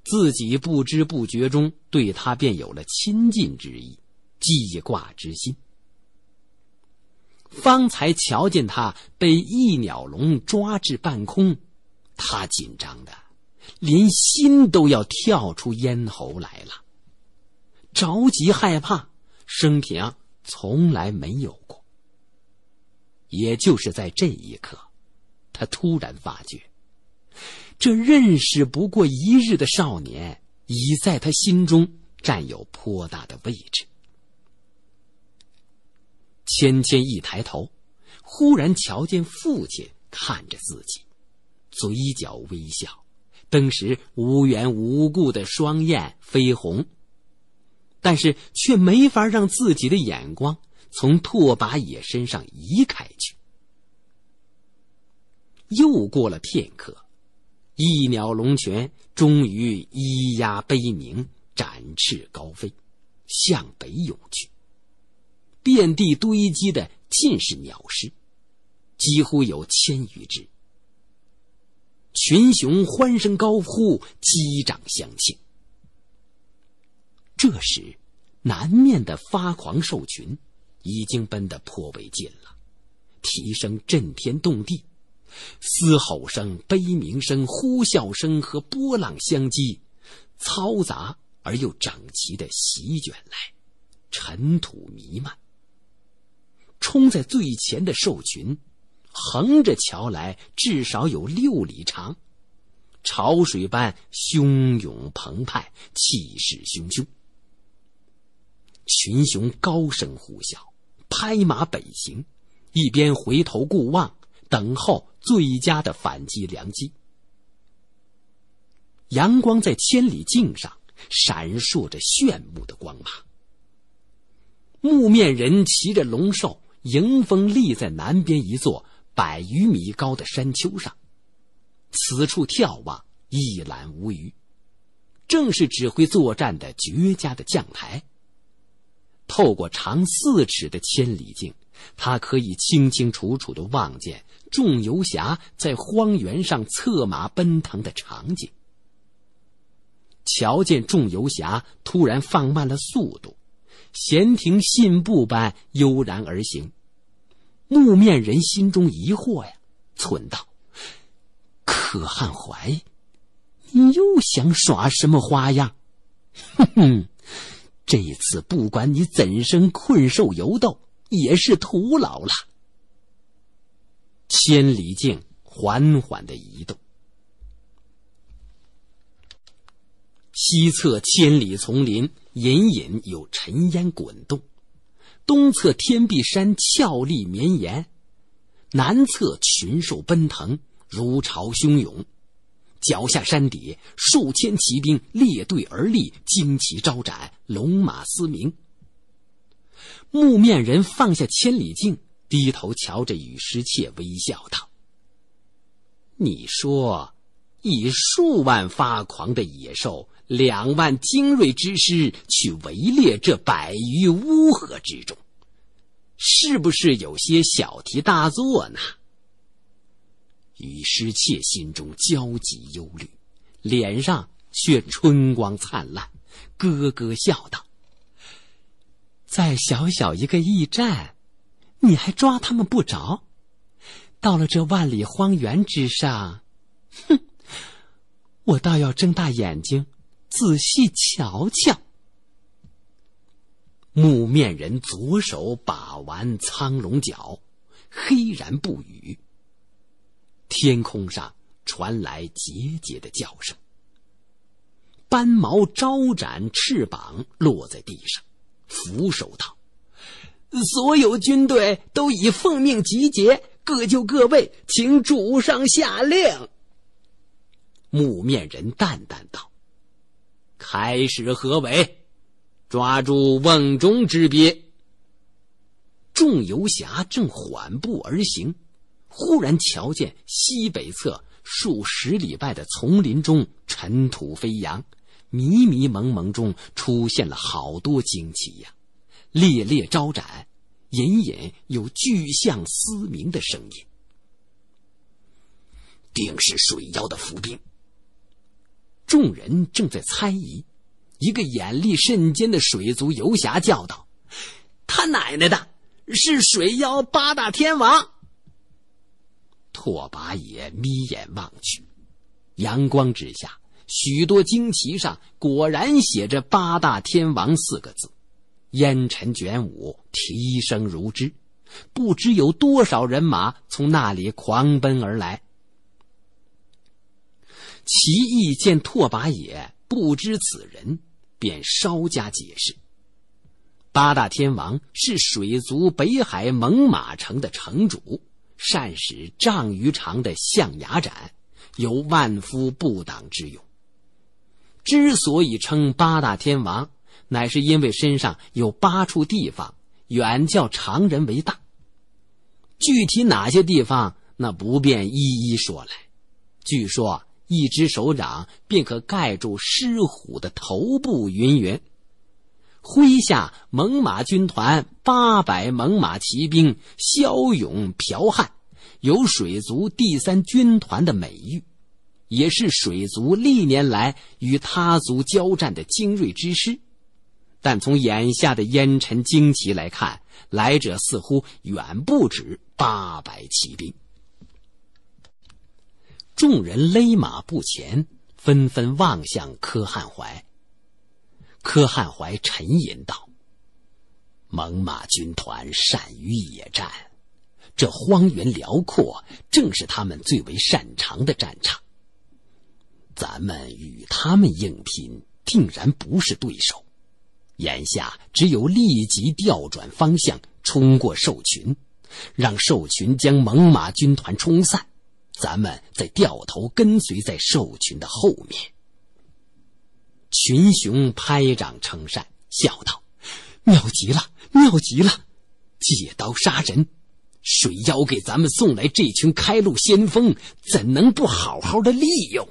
自己不知不觉中对他便有了亲近之意、记挂之心。方才瞧见他被翼鸟龙抓至半空，他紧张的。连心都要跳出咽喉来了，着急害怕，生平从来没有过。也就是在这一刻，他突然发觉，这认识不过一日的少年，已在他心中占有颇大的位置。芊芊一抬头，忽然瞧见父亲看着自己，嘴角微笑。登时无缘无故的双眼绯红，但是却没法让自己的眼光从拓跋野身上移开去。又过了片刻，一鸟龙泉终于咿呀悲鸣，展翅高飞，向北涌去。遍地堆积的尽是鸟尸，几乎有千余只。群雄欢声高呼，击掌相庆。这时，南面的发狂兽群已经奔得颇为近了，蹄声震天动地，嘶吼声、悲鸣声、呼啸声和波浪相击，嘈杂而又整齐的席卷来，尘土弥漫。冲在最前的兽群。横着瞧来，至少有六里长，潮水般汹涌澎湃，气势汹汹。群雄高声呼啸，拍马北行，一边回头顾望，等候最佳的反击良机。阳光在千里镜上闪烁着炫目的光芒。木面人骑着龙兽，迎风立在南边一座。百余米高的山丘上，此处眺望一览无余，正是指挥作战的绝佳的将台。透过长四尺的千里镜，他可以清清楚楚的望见众游侠在荒原上策马奔腾的场景。瞧见众游侠突然放慢了速度，闲庭信步般悠然而行。木面人心中疑惑呀，存道，可汗怀，你又想耍什么花样？哼哼，这次不管你怎生困兽犹斗，也是徒劳了。千里镜缓缓的移动，西侧千里丛林隐隐有尘烟滚动。东侧天壁山峭立绵延，南侧群兽奔腾，如潮汹涌。脚下山底，数千骑兵列队而立，旌旗招展，龙马嘶鸣。木面人放下千里镜，低头瞧着雨师妾，微笑道：“你说，以数万发狂的野兽……”两万精锐之师去围猎这百余乌合之众，是不是有些小题大做呢？雨师妾心中焦急忧虑，脸上却春光灿烂，咯咯笑道：“在小小一个驿站，你还抓他们不着，到了这万里荒原之上，哼，我倒要睁大眼睛。”仔细瞧瞧，木面人左手把玩苍龙角，黑然不语。天空上传来节节的叫声，斑毛招展，翅膀落在地上，俯首道：“所有军队都已奉命集结，各就各位，请主上下令。”木面人淡淡道。开始合围，抓住瓮中之鳖。众游侠正缓步而行，忽然瞧见西北侧数十里外的丛林中尘土飞扬，迷迷蒙蒙中出现了好多旌旗呀，猎猎招展，隐隐有巨象嘶鸣的声音，定是水妖的伏兵。众人正在猜疑，一个眼力甚尖的水族游侠叫道：“他奶奶的，是水妖八大天王！”拓跋野眯眼望去，阳光之下，许多旌旗上果然写着“八大天王”四个字，烟尘卷舞，蹄声如织，不知有多少人马从那里狂奔而来。其意见拓跋野不知此人，便稍加解释。八大天王是水族北海猛犸城的城主，善使丈余长的象牙斩，有万夫不挡之勇。之所以称八大天王，乃是因为身上有八处地方远较常人为大。具体哪些地方，那不便一一说来。据说。一只手掌便可盖住狮虎的头部。云云，麾下猛马军团八百猛马骑兵骁勇剽悍，有水族第三军团的美誉，也是水族历年来与他族交战的精锐之师。但从眼下的烟尘旌旗来看，来者似乎远不止八百骑兵。众人勒马不前，纷纷望向柯汉怀。柯汉怀沉吟道：“猛犸军团善于野战，这荒原辽阔，正是他们最为擅长的战场。咱们与他们硬拼，定然不是对手。眼下只有立即调转方向，冲过兽群，让兽群将猛犸军团冲散。”咱们再掉头跟随在兽群的后面。群雄拍掌称善，笑道：“妙极了，妙极了！借刀杀人，水妖给咱们送来这群开路先锋，怎能不好好的利用？”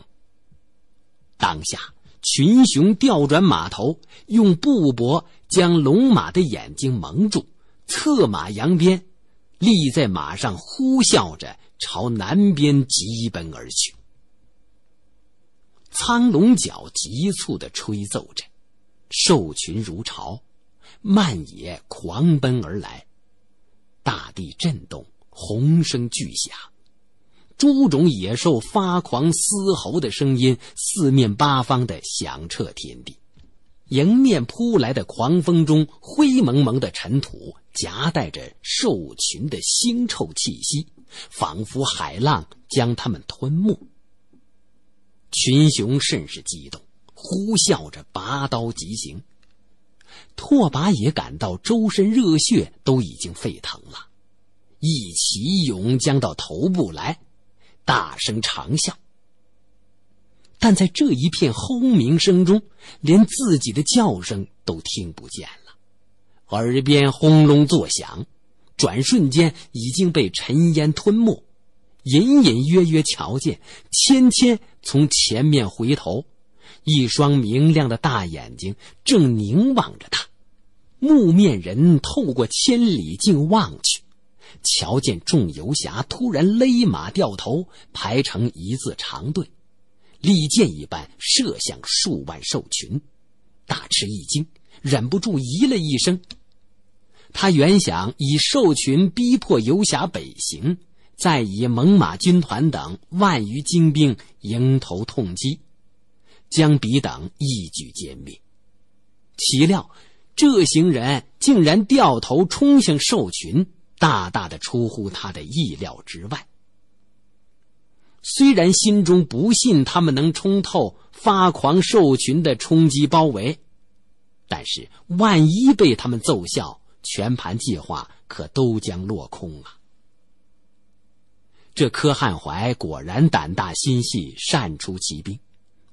当下，群雄调转马头，用布帛将龙马的眼睛蒙住，策马扬鞭，立在马上呼啸着。朝南边疾奔而去，苍龙角急促的吹奏着，兽群如潮，漫野狂奔而来，大地震动，洪声巨响，诸种野兽发狂嘶吼的声音四面八方的响彻天地，迎面扑来的狂风中，灰蒙蒙的尘土夹带着兽群的腥臭气息。仿佛海浪将他们吞没，群雄甚是激动，呼啸着拔刀疾行。拓跋也感到周身热血都已经沸腾了，一起涌将到头部来，大声长啸。但在这一片轰鸣声中，连自己的叫声都听不见了，耳边轰隆作响。转瞬间已经被尘烟吞没，隐隐约约瞧见芊芊从前面回头，一双明亮的大眼睛正凝望着他。木面人透过千里镜望去，瞧见众游侠突然勒马掉头，排成一字长队，利箭一般射向数万兽群，大吃一惊，忍不住咦了一声。他原想以兽群逼迫游侠北行，再以猛犸军团等万余精兵迎头痛击，将彼等一举歼灭。岂料，这行人竟然掉头冲向兽群，大大的出乎他的意料之外。虽然心中不信他们能冲透发狂兽群的冲击包围，但是万一被他们奏效，全盘计划可都将落空啊！这柯汉怀果然胆大心细，善出奇兵，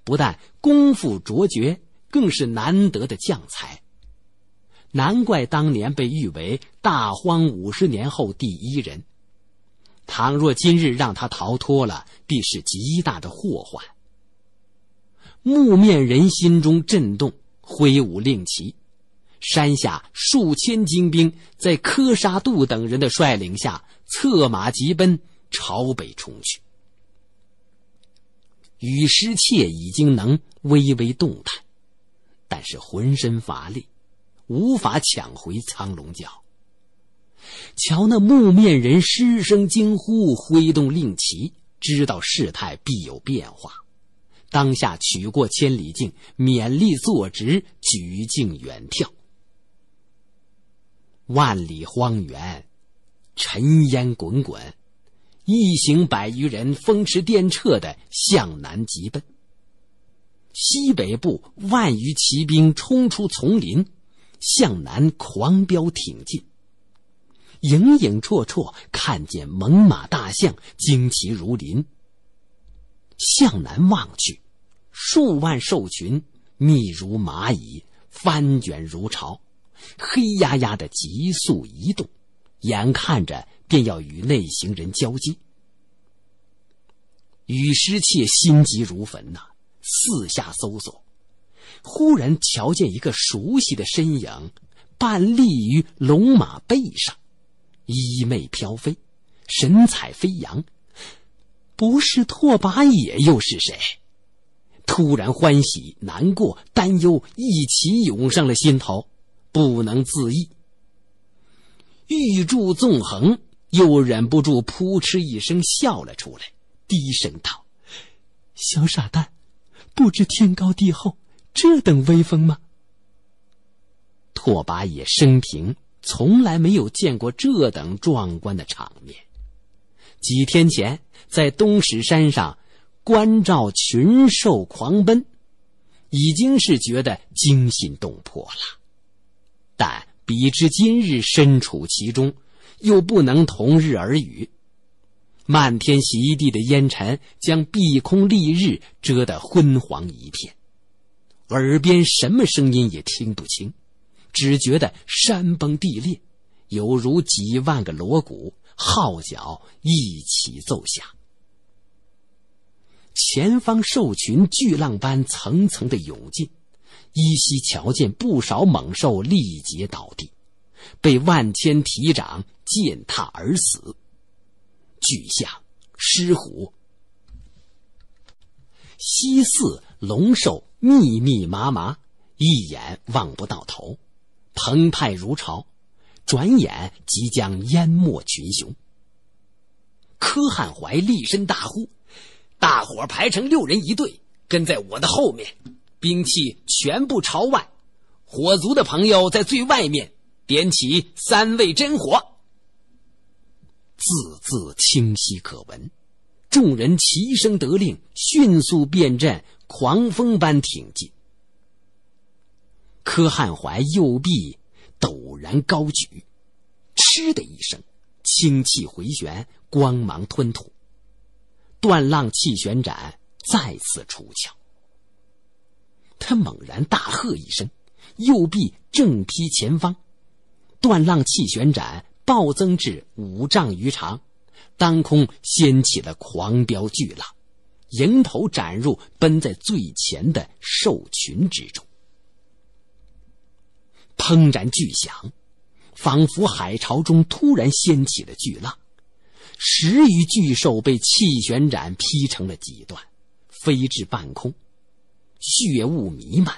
不但功夫卓绝，更是难得的将才。难怪当年被誉为大荒五十年后第一人。倘若今日让他逃脱了，必是极大的祸患。木面人心中震动，挥舞令旗。山下数千精兵在柯沙杜等人的率领下策马疾奔，朝北冲去。雨师妾已经能微微动弹，但是浑身乏力，无法抢回苍龙角。瞧那木面人失声惊呼，挥动令旗，知道事态必有变化，当下取过千里镜，勉力坐直，举镜远眺。万里荒原，尘烟滚滚，一行百余人风驰电掣的向南疾奔。西北部万余骑兵冲出丛林，向南狂飙挺进。影影绰绰，看见猛犸大象、惊奇如林。向南望去，数万兽群密如蚂蚁，翻卷如潮。黑压压的急速移动，眼看着便要与那行人交接。雨师妾心急如焚呐，四下搜索，忽然瞧见一个熟悉的身影，半立于龙马背上，衣袂飘飞，神采飞扬，不是拓跋野又是谁？突然欢喜、难过、担忧一起涌上了心头。不能自抑，玉柱纵横，又忍不住扑哧一声笑了出来，低声道：“小傻蛋，不知天高地厚，这等威风吗？”拓跋野生平从来没有见过这等壮观的场面。几天前在东石山上观照群兽狂奔，已经是觉得惊心动魄了。但比之今日身处其中，又不能同日而语。漫天席地的烟尘将碧空丽日遮得昏黄一片，耳边什么声音也听不清，只觉得山崩地裂，犹如几万个锣鼓号角一起奏响。前方兽群巨浪般层层的涌进。依稀瞧见不少猛兽力竭倒地，被万千蹄掌践踏而死。巨象、狮虎、西四龙兽，密密麻麻，一眼望不到头，澎湃如潮，转眼即将淹没群雄。柯汉怀厉声大呼：“大伙排成六人一队，跟在我的后面。”兵器全部朝外，火族的朋友在最外面点起三味真火。字字清晰可闻，众人齐声得令，迅速变阵，狂风般挺进。柯汉怀右臂陡然高举，嗤的一声，清气回旋，光芒吞吐，断浪气旋斩再次出鞘。他猛然大喝一声，右臂正劈前方，断浪气旋斩暴增至五丈余长，当空掀起了狂飙巨浪，迎头斩入奔在最前的兽群之中。砰然巨响，仿佛海潮中突然掀起了巨浪，十余巨兽被气旋斩劈成了几段，飞至半空。血雾弥漫，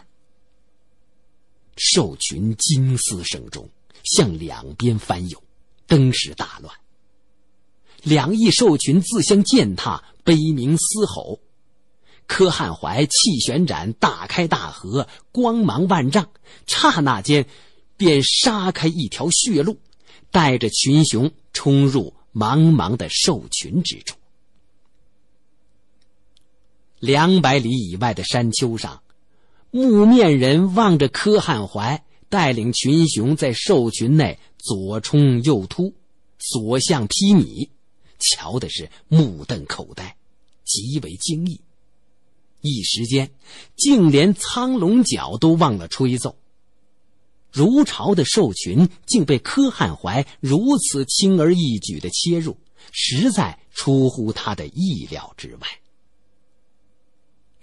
兽群惊嘶声中向两边翻涌，登时大乱。两翼兽群自相践踏，悲鸣嘶吼。柯汉怀气旋斩大开大合，光芒万丈，刹那间便杀开一条血路，带着群雄冲入茫茫的兽群之中。两百里以外的山丘上，木面人望着柯汉怀带领群雄在兽群内左冲右突，所向披靡，瞧的是目瞪口呆，极为惊异。一时间，竟连苍龙角都忘了吹奏。如潮的兽群竟被柯汉怀如此轻而易举的切入，实在出乎他的意料之外。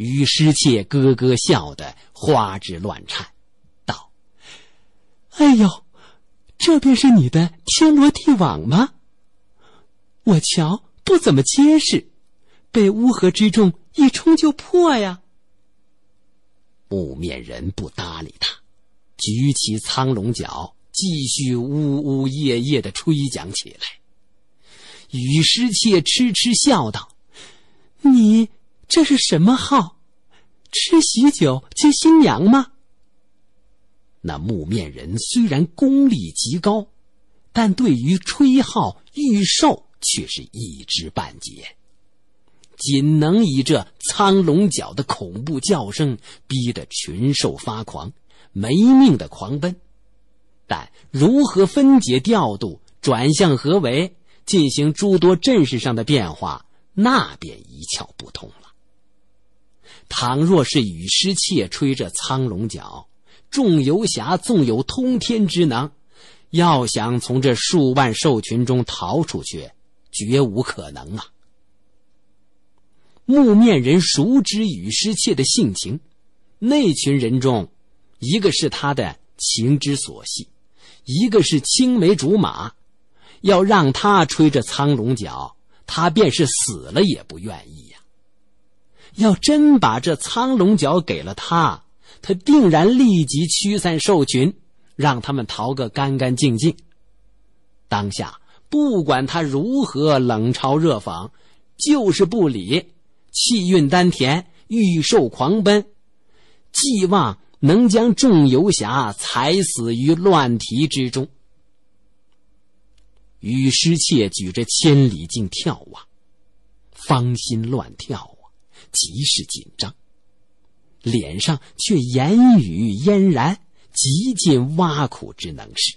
雨师妾咯咯笑得花枝乱颤，道：“哎呦，这便是你的天罗地网吗？我瞧不怎么结实，被乌合之众一冲就破呀。”木面人不搭理他，举起苍龙角，继续呜呜咽咽的吹讲起来。雨师妾痴痴笑道：“你。”这是什么号？吃喜酒接新娘吗？那木面人虽然功力极高，但对于吹号御兽却是一知半解，仅能以这苍龙角的恐怖叫声逼得群兽发狂，没命的狂奔。但如何分解调度、转向合围、进行诸多阵势上的变化，那便一窍不通。倘若是与师妾吹着苍龙角，众游侠纵有通天之能，要想从这数万兽群中逃出去，绝无可能啊！木面人熟知与师妾的性情，那群人中，一个是他的情之所系，一个是青梅竹马，要让他吹着苍龙角，他便是死了也不愿意。要真把这苍龙角给了他，他定然立即驱散兽群，让他们逃个干干净净。当下不管他如何冷嘲热讽，就是不理，气运丹田，御兽狂奔，寄望能将众游侠踩死于乱蹄之中。雨师妾举着千里镜眺望，芳心乱跳。极是紧张，脸上却言语嫣然，极尽挖苦之能事。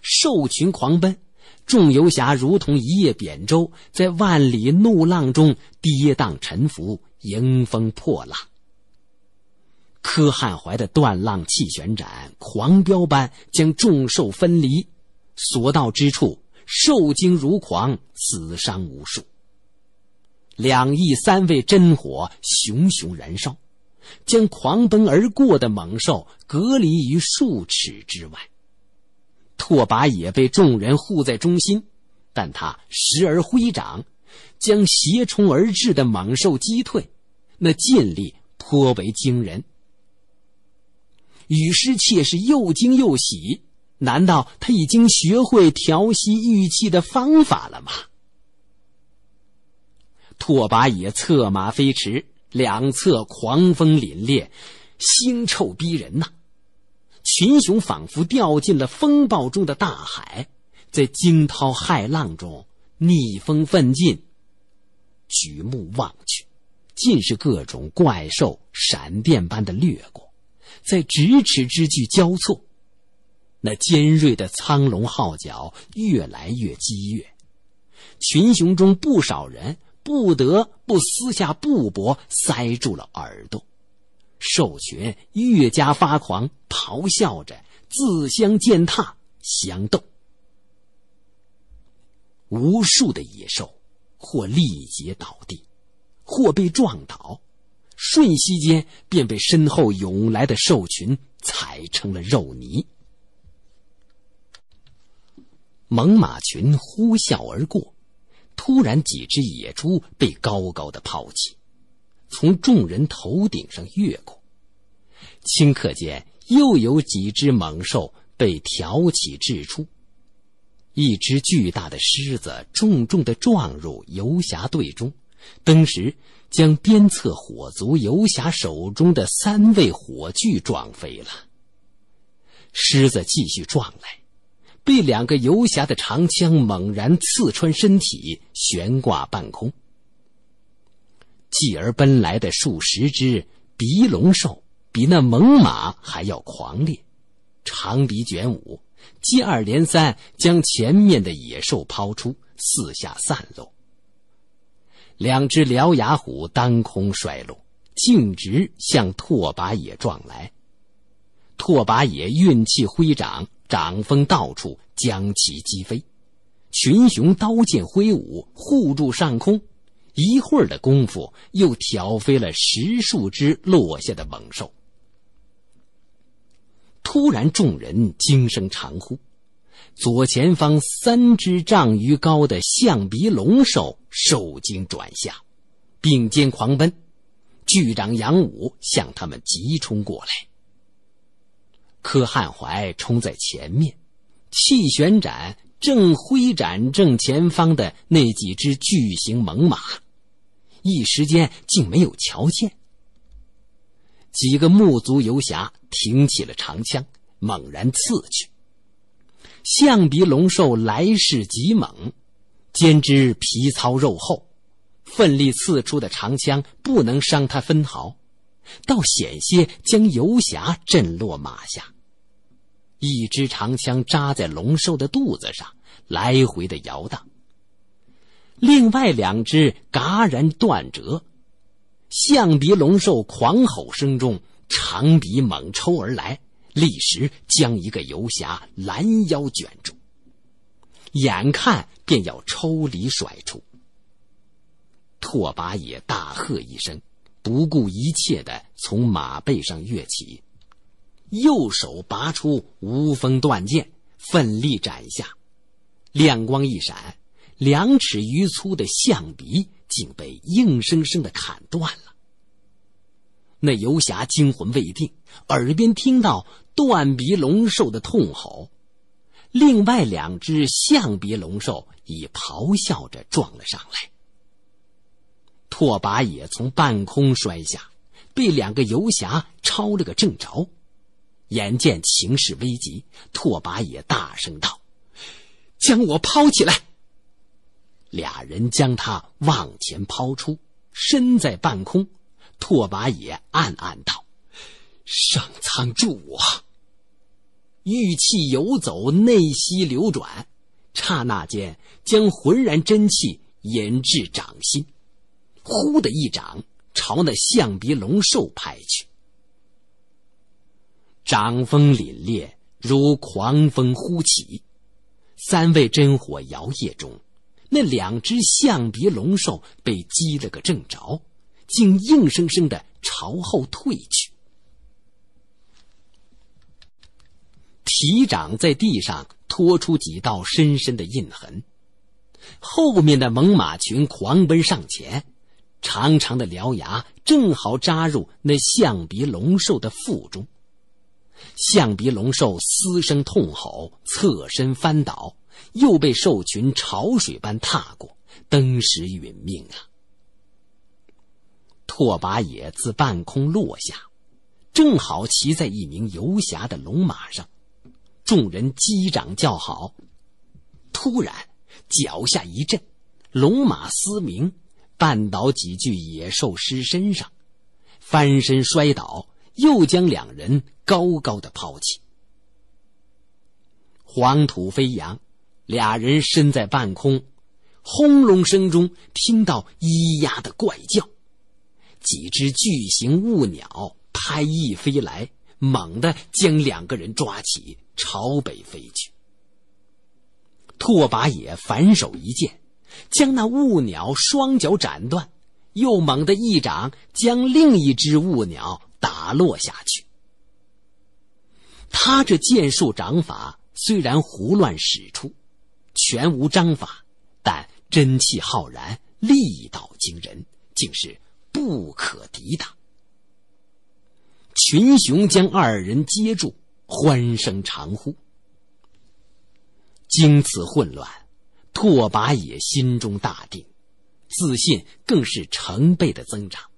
兽群狂奔，众游侠如同一叶扁舟，在万里怒浪中跌宕沉浮，迎风破浪。柯汉怀的断浪气旋斩，狂飙般将众兽分离，所到之处，受惊如狂，死伤无数。两翼三味真火熊熊燃烧，将狂奔而过的猛兽隔离于数尺之外。拓跋也被众人护在中心，但他时而挥掌，将斜冲而至的猛兽击退，那劲力颇为惊人。雨师妾是又惊又喜，难道他已经学会调息御气的方法了吗？拓跋野策马飞驰，两侧狂风凛冽，腥臭逼人呐！群雄仿佛掉进了风暴中的大海，在惊涛骇浪中逆风奋进。举目望去，尽是各种怪兽，闪电般的掠过，在咫尺之距交错。那尖锐的苍龙号角越来越激越，群雄中不少人。不得不撕下布帛塞住了耳朵，兽群越加发狂，咆哮着自相践踏、相斗。无数的野兽，或力竭倒地，或被撞倒，瞬息间便被身后涌来的兽群踩成了肉泥。猛犸群呼啸而过。突然，几只野猪被高高的抛起，从众人头顶上越过。顷刻间，又有几只猛兽被挑起掷出。一只巨大的狮子重重地撞入游侠队中，登时将鞭策火族游侠手中的三味火炬撞飞了。狮子继续撞来。被两个游侠的长枪猛然刺穿身体，悬挂半空。继而奔来的数十只鼻龙兽比那猛马还要狂烈，长鼻卷舞，接二连三将前面的野兽抛出，四下散落。两只獠牙虎当空摔落，径直向拓跋野撞来。拓跋野运气挥掌。掌风到处，将其击飞；群雄刀剑挥舞，护住上空。一会儿的功夫，又挑飞了十数只落下的猛兽。突然，众人惊声长呼：“左前方三只丈余高的象鼻龙兽受惊转向，并肩狂奔，巨掌杨武向他们急冲过来。”柯汉怀冲在前面，气旋斩正挥斩正前方的那几只巨型猛马，一时间竟没有瞧见。几个木族游侠挺起了长枪，猛然刺去。象鼻龙兽来势极猛，兼之皮糙肉厚，奋力刺出的长枪不能伤它分毫，倒险些将游侠震落马下。一支长枪扎在龙兽的肚子上，来回的摇荡。另外两只戛然断折，象鼻龙兽狂吼声中，长鼻猛抽而来，立时将一个游侠拦腰卷住，眼看便要抽离甩出。拓跋野大喝一声，不顾一切的从马背上跃起。右手拔出无锋断剑，奋力斩下，亮光一闪，两尺余粗的象鼻竟被硬生生的砍断了。那游侠惊魂未定，耳边听到断鼻龙兽的痛吼，另外两只象鼻龙兽已咆哮着撞了上来。拓跋野从半空摔下，被两个游侠抄了个正着。眼见情势危急，拓跋野大声道：“将我抛起来！”俩人将他往前抛出，身在半空，拓跋野暗暗道：“上苍助我！”玉气游走，内息流转，刹那间将浑然真气引至掌心，呼的一掌朝那象鼻龙兽拍去。掌风凛冽，如狂风呼起。三味真火摇曳中，那两只象鼻龙兽被击了个正着，竟硬生生的朝后退去，蹄掌在地上拖出几道深深的印痕。后面的猛犸群狂奔上前，长长的獠牙正好扎入那象鼻龙兽的腹中。象鼻龙兽嘶声痛吼，侧身翻倒，又被兽群潮水般踏过，登时殒命啊！拓跋野自半空落下，正好骑在一名游侠的龙马上，众人击掌叫好。突然，脚下一震，龙马嘶鸣，绊倒几具野兽尸身上，翻身摔倒，又将两人。高高的抛起，黄土飞扬，俩人身在半空，轰隆声中听到咿呀的怪叫，几只巨型雾鸟拍翼飞来，猛地将两个人抓起，朝北飞去。拓跋野反手一剑，将那雾鸟双脚斩断，又猛地一掌将另一只雾鸟打落下去。他这剑术掌法虽然胡乱使出，全无章法，但真气浩然，力道惊人，竟是不可抵挡。群雄将二人接住，欢声长呼。经此混乱，拓跋野心中大定，自信更是成倍的增长。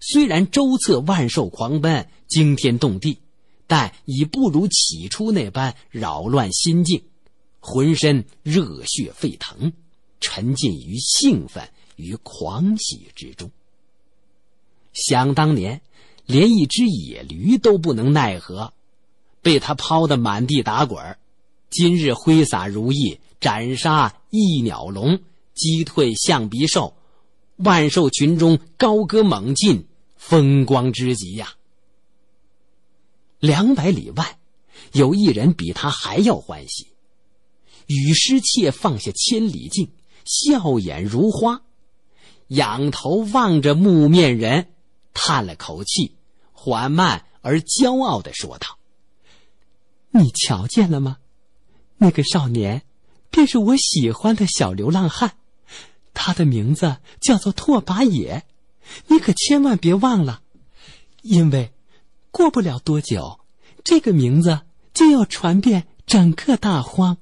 虽然周策万兽狂奔，惊天动地。但已不如起初那般扰乱心境，浑身热血沸腾，沉浸于兴奋与狂喜之中。想当年，连一只野驴都不能奈何，被他抛得满地打滚今日挥洒如意，斩杀翼鸟龙，击退象鼻兽，万兽群中高歌猛进，风光之极呀！两百里外，有一人比他还要欢喜。雨师妾放下千里镜，笑眼如花，仰头望着木面人，叹了口气，缓慢而骄傲地说道：“你瞧见了吗？那个少年，便是我喜欢的小流浪汉。他的名字叫做拓跋野。你可千万别忘了，因为……”过不了多久，这个名字就要传遍整个大荒。